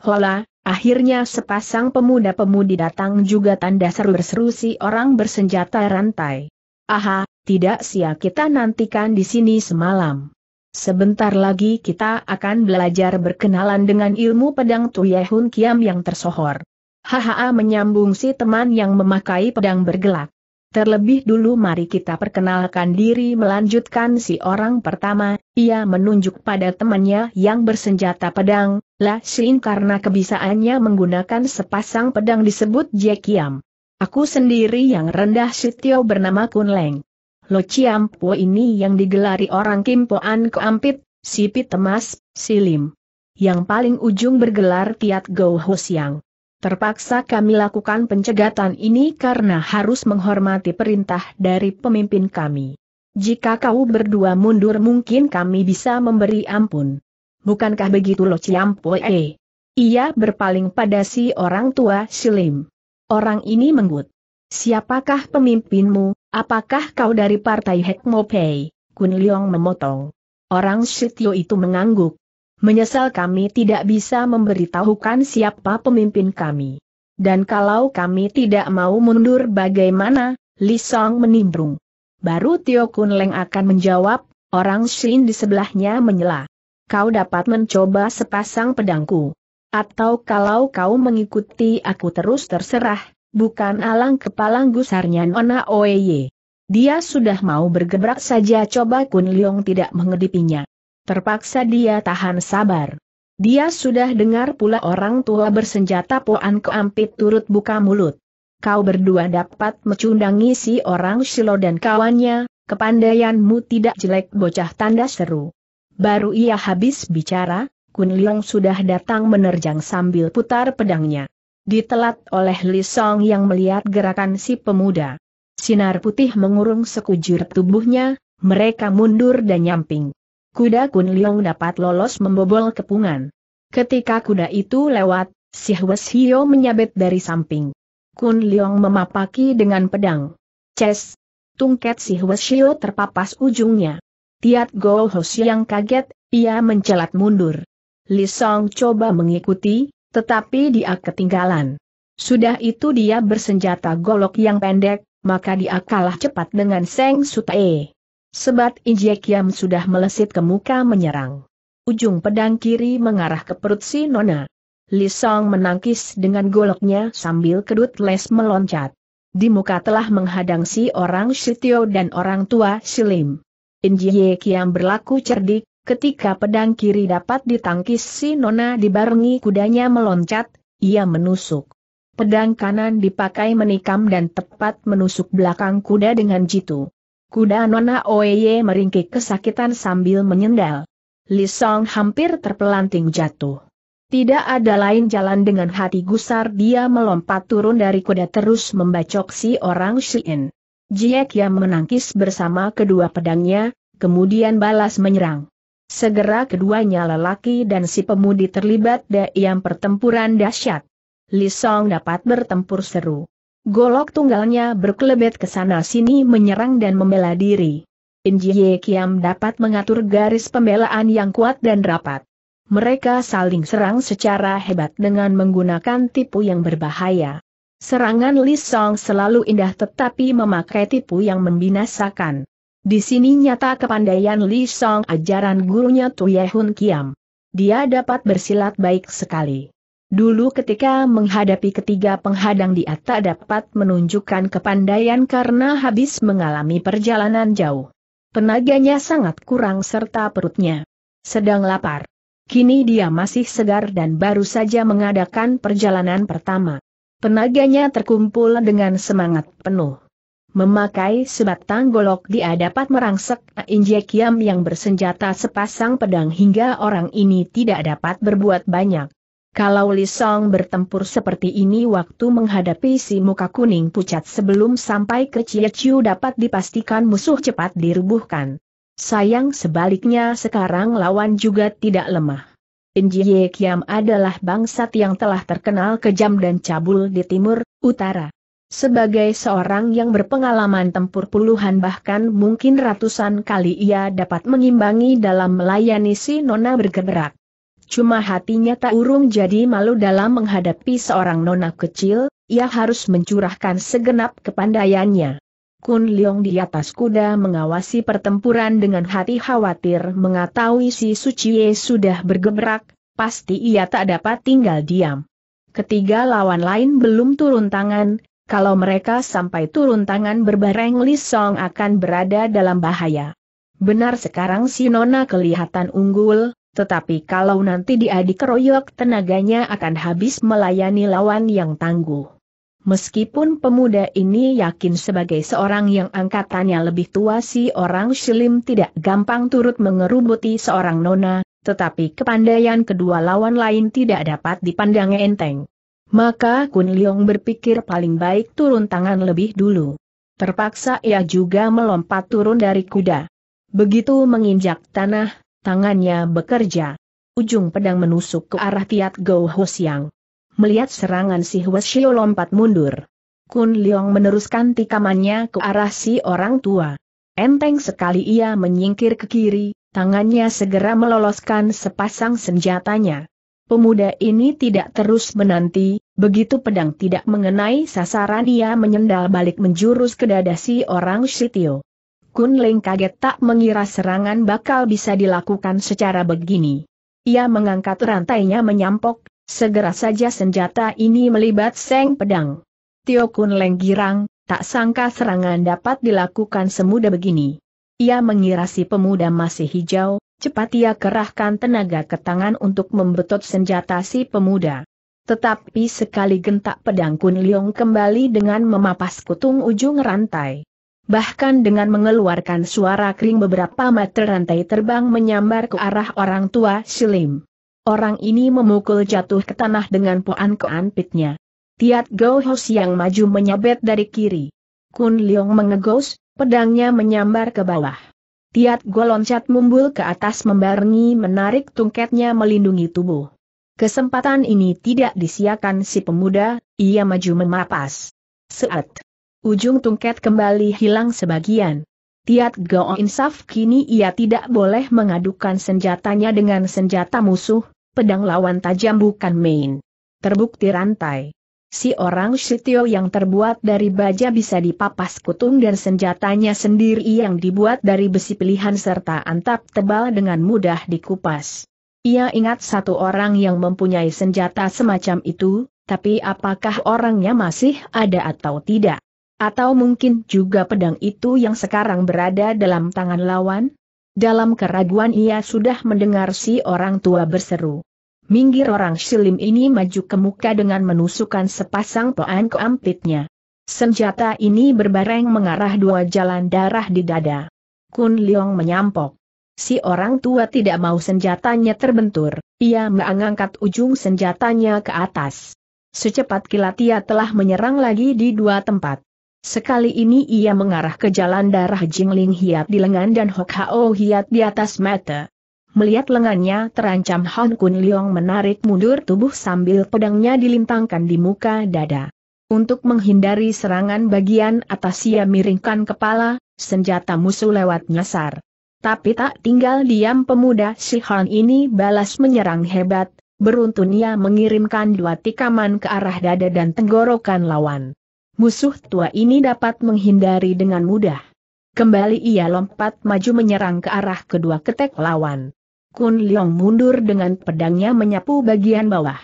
Hola, akhirnya sepasang pemuda-pemudi datang juga tanda seru-seru si orang bersenjata rantai. Aha, tidak sia kita nantikan di sini semalam. Sebentar lagi kita akan belajar berkenalan dengan ilmu pedang Tuyehun Kiam yang tersohor. Haha menyambung si teman yang memakai pedang bergelak. Terlebih dulu mari kita perkenalkan diri melanjutkan si orang pertama, ia menunjuk pada temannya yang bersenjata pedang, lah Shin karena kebisaannya menggunakan sepasang pedang disebut Jekiam. Aku sendiri yang rendah Sitio bernama Kun Leng. Lo Ciampo ini yang digelari orang Kimpoan keampit, Sipit Temas, Silim. Yang paling ujung bergelar Tiat Go Ho Siang. Terpaksa kami lakukan pencegatan ini karena harus menghormati perintah dari pemimpin kami. Jika kau berdua mundur mungkin kami bisa memberi ampun. Bukankah begitu Lo Ciampo Eh. Ia berpaling pada si orang tua Silim. Orang ini menggut. Siapakah pemimpinmu, apakah kau dari partai Hekmopei? Kun Leong memotong. Orang Shityo itu mengangguk. Menyesal kami tidak bisa memberitahukan siapa pemimpin kami. Dan kalau kami tidak mau mundur bagaimana, Li Song menimbrung. Baru Tio Kun Leng akan menjawab, orang Shin di sebelahnya menyela. Kau dapat mencoba sepasang pedangku. Atau kalau kau mengikuti aku terus terserah, bukan alang kepalang gusarnya Nona Oeye. Dia sudah mau bergebrak saja coba Kun Liong tidak mengedipinya. Terpaksa dia tahan sabar. Dia sudah dengar pula orang tua bersenjata Poan Keampit turut buka mulut. Kau berdua dapat mecundangi si orang Silo dan kawannya, kepandaianmu tidak jelek bocah tanda seru. Baru ia habis bicara, Kun Leong sudah datang menerjang sambil putar pedangnya. Ditelat oleh Li Song yang melihat gerakan si pemuda. Sinar putih mengurung sekujur tubuhnya, mereka mundur dan nyamping. Kuda Kun Leong dapat lolos membobol kepungan. Ketika kuda itu lewat, si Hwes Hio menyabet dari samping. Kun Leong memapaki dengan pedang. Ces! Tungket si Hwes Hio terpapas ujungnya. Tiat Go Hoshi yang kaget, ia mencelat mundur. Li Song coba mengikuti, tetapi dia ketinggalan. Sudah itu dia bersenjata golok yang pendek, maka dia kalah cepat dengan Seng Sutae. Sebat Injek Kiam sudah melesit ke muka menyerang. Ujung pedang kiri mengarah ke perut si Nona. Li Song menangkis dengan goloknya sambil kedut les meloncat. Di muka telah menghadang si orang Sitio dan orang tua Silim. Injie Kiam berlaku cerdik, Ketika pedang kiri dapat ditangkis si Nona dibarengi kudanya meloncat, ia menusuk. Pedang kanan dipakai menikam dan tepat menusuk belakang kuda dengan jitu. Kuda Nona Oeye meringkik kesakitan sambil menyendal. Lisong hampir terpelanting jatuh. Tidak ada lain jalan dengan hati gusar dia melompat turun dari kuda terus membacok si orang Shien. Jiek yang menangkis bersama kedua pedangnya, kemudian balas menyerang. Segera keduanya lelaki dan si pemudi terlibat dalam pertempuran dahsyat. Li Song dapat bertempur seru. Golok tunggalnya berkelebet ke sana sini menyerang dan membela diri. Jie Kiam dapat mengatur garis pembelaan yang kuat dan rapat. Mereka saling serang secara hebat dengan menggunakan tipu yang berbahaya. Serangan Li Song selalu indah tetapi memakai tipu yang membinasakan. Di sini nyata kepandaian Li Song ajaran gurunya Tuyehun Kiam. Dia dapat bersilat baik sekali. Dulu ketika menghadapi ketiga penghadang dia tak dapat menunjukkan kepandaian karena habis mengalami perjalanan jauh. Tenaganya sangat kurang serta perutnya sedang lapar. Kini dia masih segar dan baru saja mengadakan perjalanan pertama. Tenaganya terkumpul dengan semangat penuh. Memakai sebatang golok dia dapat merangsek Inje yang bersenjata sepasang pedang hingga orang ini tidak dapat berbuat banyak. Kalau Lisong bertempur seperti ini waktu menghadapi si muka kuning pucat sebelum sampai ke Cie Chiu dapat dipastikan musuh cepat dirubuhkan. Sayang sebaliknya sekarang lawan juga tidak lemah. Injie Kiam adalah bangsat yang telah terkenal kejam dan cabul di timur, utara, sebagai seorang yang berpengalaman tempur puluhan bahkan mungkin ratusan kali ia dapat mengimbangi dalam melayani si nona bergerak. Cuma hatinya tak urung jadi malu dalam menghadapi seorang nona kecil, ia harus mencurahkan segenap kepandaiannya. Kun Leong di atas kuda mengawasi pertempuran dengan hati khawatir mengetahui si Suciye sudah bergerak, pasti ia tak dapat tinggal diam. Ketiga lawan lain belum turun tangan, kalau mereka sampai turun tangan berbareng Li Song akan berada dalam bahaya. Benar sekarang si Nona kelihatan unggul, tetapi kalau nanti dia dikeroyok tenaganya akan habis melayani lawan yang tangguh. Meskipun pemuda ini yakin sebagai seorang yang angkatannya lebih tua si orang Shilim tidak gampang turut mengerubuti seorang Nona, tetapi kepandaian kedua lawan lain tidak dapat dipandang enteng. Maka Kun Leong berpikir paling baik turun tangan lebih dulu. Terpaksa ia juga melompat turun dari kuda. Begitu menginjak tanah, tangannya bekerja. Ujung pedang menusuk ke arah Tiat Gou Ho Siang. Melihat serangan si Huashio lompat mundur. Kun Leong meneruskan tikamannya ke arah si orang tua. Enteng sekali ia menyingkir ke kiri, tangannya segera meloloskan sepasang senjatanya. Pemuda ini tidak terus menanti, Begitu pedang tidak mengenai sasaran ia menyendal balik menjurus ke dada si orang Sitio. Kun Ling kaget tak mengira serangan bakal bisa dilakukan secara begini. Ia mengangkat rantainya menyampok, segera saja senjata ini melibat seng pedang. Tio Kun Leng girang, tak sangka serangan dapat dilakukan semudah begini. Ia mengira si pemuda masih hijau, cepat ia kerahkan tenaga ke tangan untuk membetot senjata si pemuda. Tetapi sekali gentak pedang Kun Leong kembali dengan memapas kutung ujung rantai. Bahkan dengan mengeluarkan suara kering beberapa meter rantai terbang menyambar ke arah orang tua Silim. Orang ini memukul jatuh ke tanah dengan poan-poan pitnya. Tiat Gohos Hos yang maju menyabet dari kiri. Kun Leong mengegos, pedangnya menyambar ke bawah. Tiat Go loncat mumbul ke atas membarengi menarik tungketnya melindungi tubuh. Kesempatan ini tidak disiakan si pemuda, ia maju memapas. Seat. Ujung tungket kembali hilang sebagian. Tiat Gao Insaf kini ia tidak boleh mengadukan senjatanya dengan senjata musuh, pedang lawan tajam bukan main. Terbukti rantai. Si orang Shitio yang terbuat dari baja bisa dipapas kutung dan senjatanya sendiri yang dibuat dari besi pilihan serta antap tebal dengan mudah dikupas. Ia ingat satu orang yang mempunyai senjata semacam itu, tapi apakah orangnya masih ada atau tidak? Atau mungkin juga pedang itu yang sekarang berada dalam tangan lawan? Dalam keraguan ia sudah mendengar si orang tua berseru. Minggir orang silim ini maju ke muka dengan menusukkan sepasang poan ke ampitnya. Senjata ini berbareng mengarah dua jalan darah di dada. Kun Leong menyampok. Si orang tua tidak mau senjatanya terbentur, ia mengangkat ujung senjatanya ke atas. Secepat kilat ia telah menyerang lagi di dua tempat. Sekali ini ia mengarah ke jalan darah Jingling Hiat di lengan dan Hok Hao Hiat di atas mata. Melihat lengannya terancam Han Kun Leong menarik mundur tubuh sambil pedangnya dilintangkan di muka dada. Untuk menghindari serangan bagian atas ia miringkan kepala, senjata musuh lewat nyasar. Tapi tak tinggal diam pemuda si Han ini balas menyerang hebat, Beruntun ia mengirimkan dua tikaman ke arah dada dan tenggorokan lawan. Musuh tua ini dapat menghindari dengan mudah. Kembali ia lompat maju menyerang ke arah kedua ketek lawan. Kun Leong mundur dengan pedangnya menyapu bagian bawah.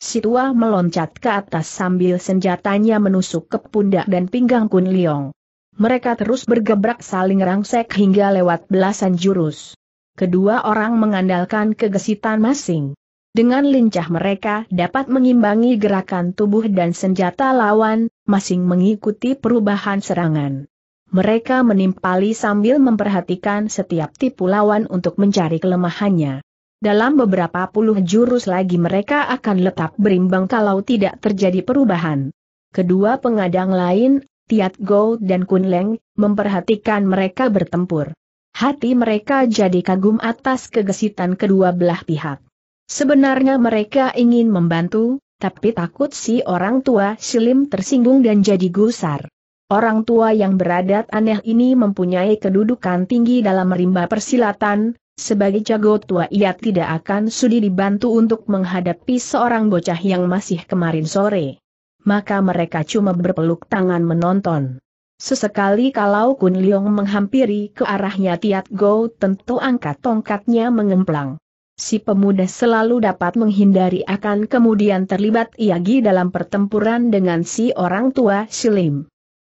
Si tua meloncat ke atas sambil senjatanya menusuk ke pundak dan pinggang Kun Leong mereka terus bergebrak saling rangsek hingga lewat belasan jurus. Kedua orang mengandalkan kegesitan masing. Dengan lincah mereka dapat mengimbangi gerakan tubuh dan senjata lawan, masing mengikuti perubahan serangan. Mereka menimpali sambil memperhatikan setiap tipu lawan untuk mencari kelemahannya. Dalam beberapa puluh jurus lagi mereka akan letak berimbang kalau tidak terjadi perubahan. Kedua pengadang lain Tiat Go dan Kun Leng, memperhatikan mereka bertempur. Hati mereka jadi kagum atas kegesitan kedua belah pihak. Sebenarnya mereka ingin membantu, tapi takut si orang tua Silim tersinggung dan jadi gusar. Orang tua yang beradat aneh ini mempunyai kedudukan tinggi dalam rimba persilatan, sebagai jago tua ia tidak akan sudi dibantu untuk menghadapi seorang bocah yang masih kemarin sore maka mereka cuma berpeluk tangan menonton. Sesekali kalau Kun Leong menghampiri ke arahnya Tiat Go tentu angkat tongkatnya mengemplang. Si pemuda selalu dapat menghindari akan kemudian terlibat Iagi dalam pertempuran dengan si orang tua Silim.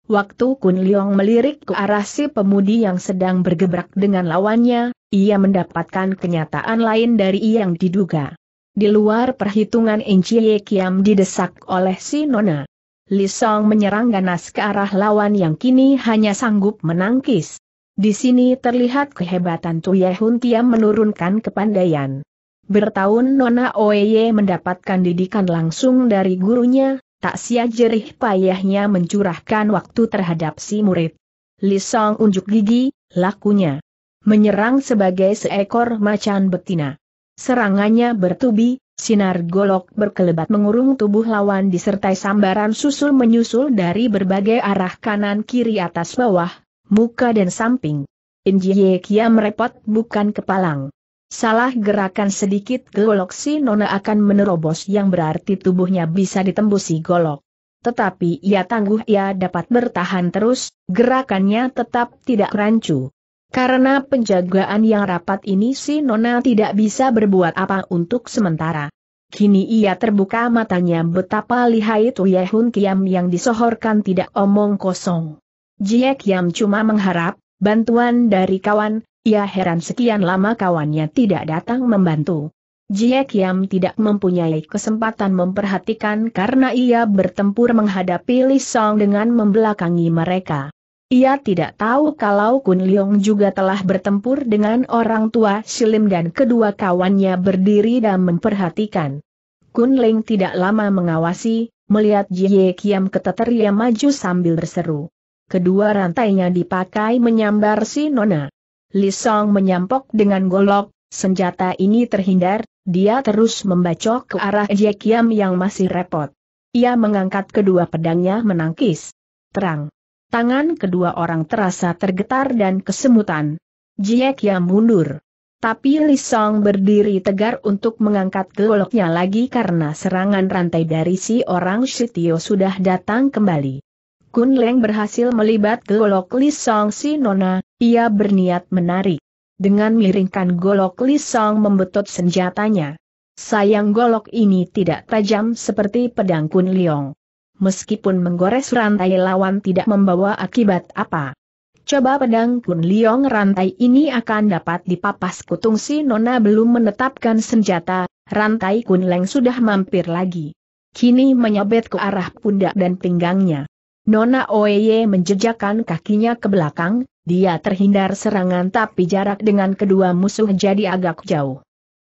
Waktu Kun Leong melirik ke arah si pemudi yang sedang bergebrak dengan lawannya, ia mendapatkan kenyataan lain dari yang diduga. Di luar perhitungan Encie Kiam didesak oleh si Nona. Li Song menyerang ganas ke arah lawan yang kini hanya sanggup menangkis. Di sini terlihat kehebatan Tuye Hun Tiam menurunkan kepandaian. Bertahun Nona Oeye mendapatkan didikan langsung dari gurunya, tak sia jerih payahnya mencurahkan waktu terhadap si murid. Li Song unjuk gigi, lakunya. Menyerang sebagai seekor macan betina. Serangannya bertubi, sinar golok berkelebat mengurung tubuh lawan disertai sambaran susul menyusul dari berbagai arah kanan kiri atas bawah, muka dan samping. Injie Kia merepot bukan kepalang. Salah gerakan sedikit golok si Nona akan menerobos yang berarti tubuhnya bisa ditembusi golok. Tetapi ia tangguh ia dapat bertahan terus, gerakannya tetap tidak rancu. Karena penjagaan yang rapat ini si Nona tidak bisa berbuat apa untuk sementara. Kini ia terbuka matanya betapa lihai Tuye Hun Kiam yang disohorkan tidak omong kosong. Jie Kiam cuma mengharap, bantuan dari kawan, ia heran sekian lama kawannya tidak datang membantu. Jie Kiam tidak mempunyai kesempatan memperhatikan karena ia bertempur menghadapi Lisong dengan membelakangi mereka. Ia tidak tahu kalau Kun Leong juga telah bertempur dengan orang tua Silim dan kedua kawannya berdiri dan memperhatikan. Kun Leng tidak lama mengawasi, melihat Jie Kiam keteteria maju sambil berseru. Kedua rantainya dipakai menyambar si Nona. Li Song menyampok dengan golok, senjata ini terhindar, dia terus membacok ke arah Jie Kiam yang masih repot. Ia mengangkat kedua pedangnya menangkis. Terang. Tangan kedua orang terasa tergetar dan kesemutan. Jiek yang mundur. Tapi Lisong berdiri tegar untuk mengangkat goloknya lagi karena serangan rantai dari si orang Shitio sudah datang kembali. Kun Leng berhasil melibat golok Li Song si Nona, ia berniat menarik. Dengan miringkan golok Li Song membetot senjatanya. Sayang golok ini tidak tajam seperti pedang Kun Leong meskipun menggores rantai lawan tidak membawa akibat apa. Coba pedang Kun Liong rantai ini akan dapat dipapas kutung si Nona belum menetapkan senjata, rantai Kun Leng sudah mampir lagi. Kini menyabet ke arah pundak dan pinggangnya. Nona oye menjejakkan kakinya ke belakang, dia terhindar serangan tapi jarak dengan kedua musuh jadi agak jauh.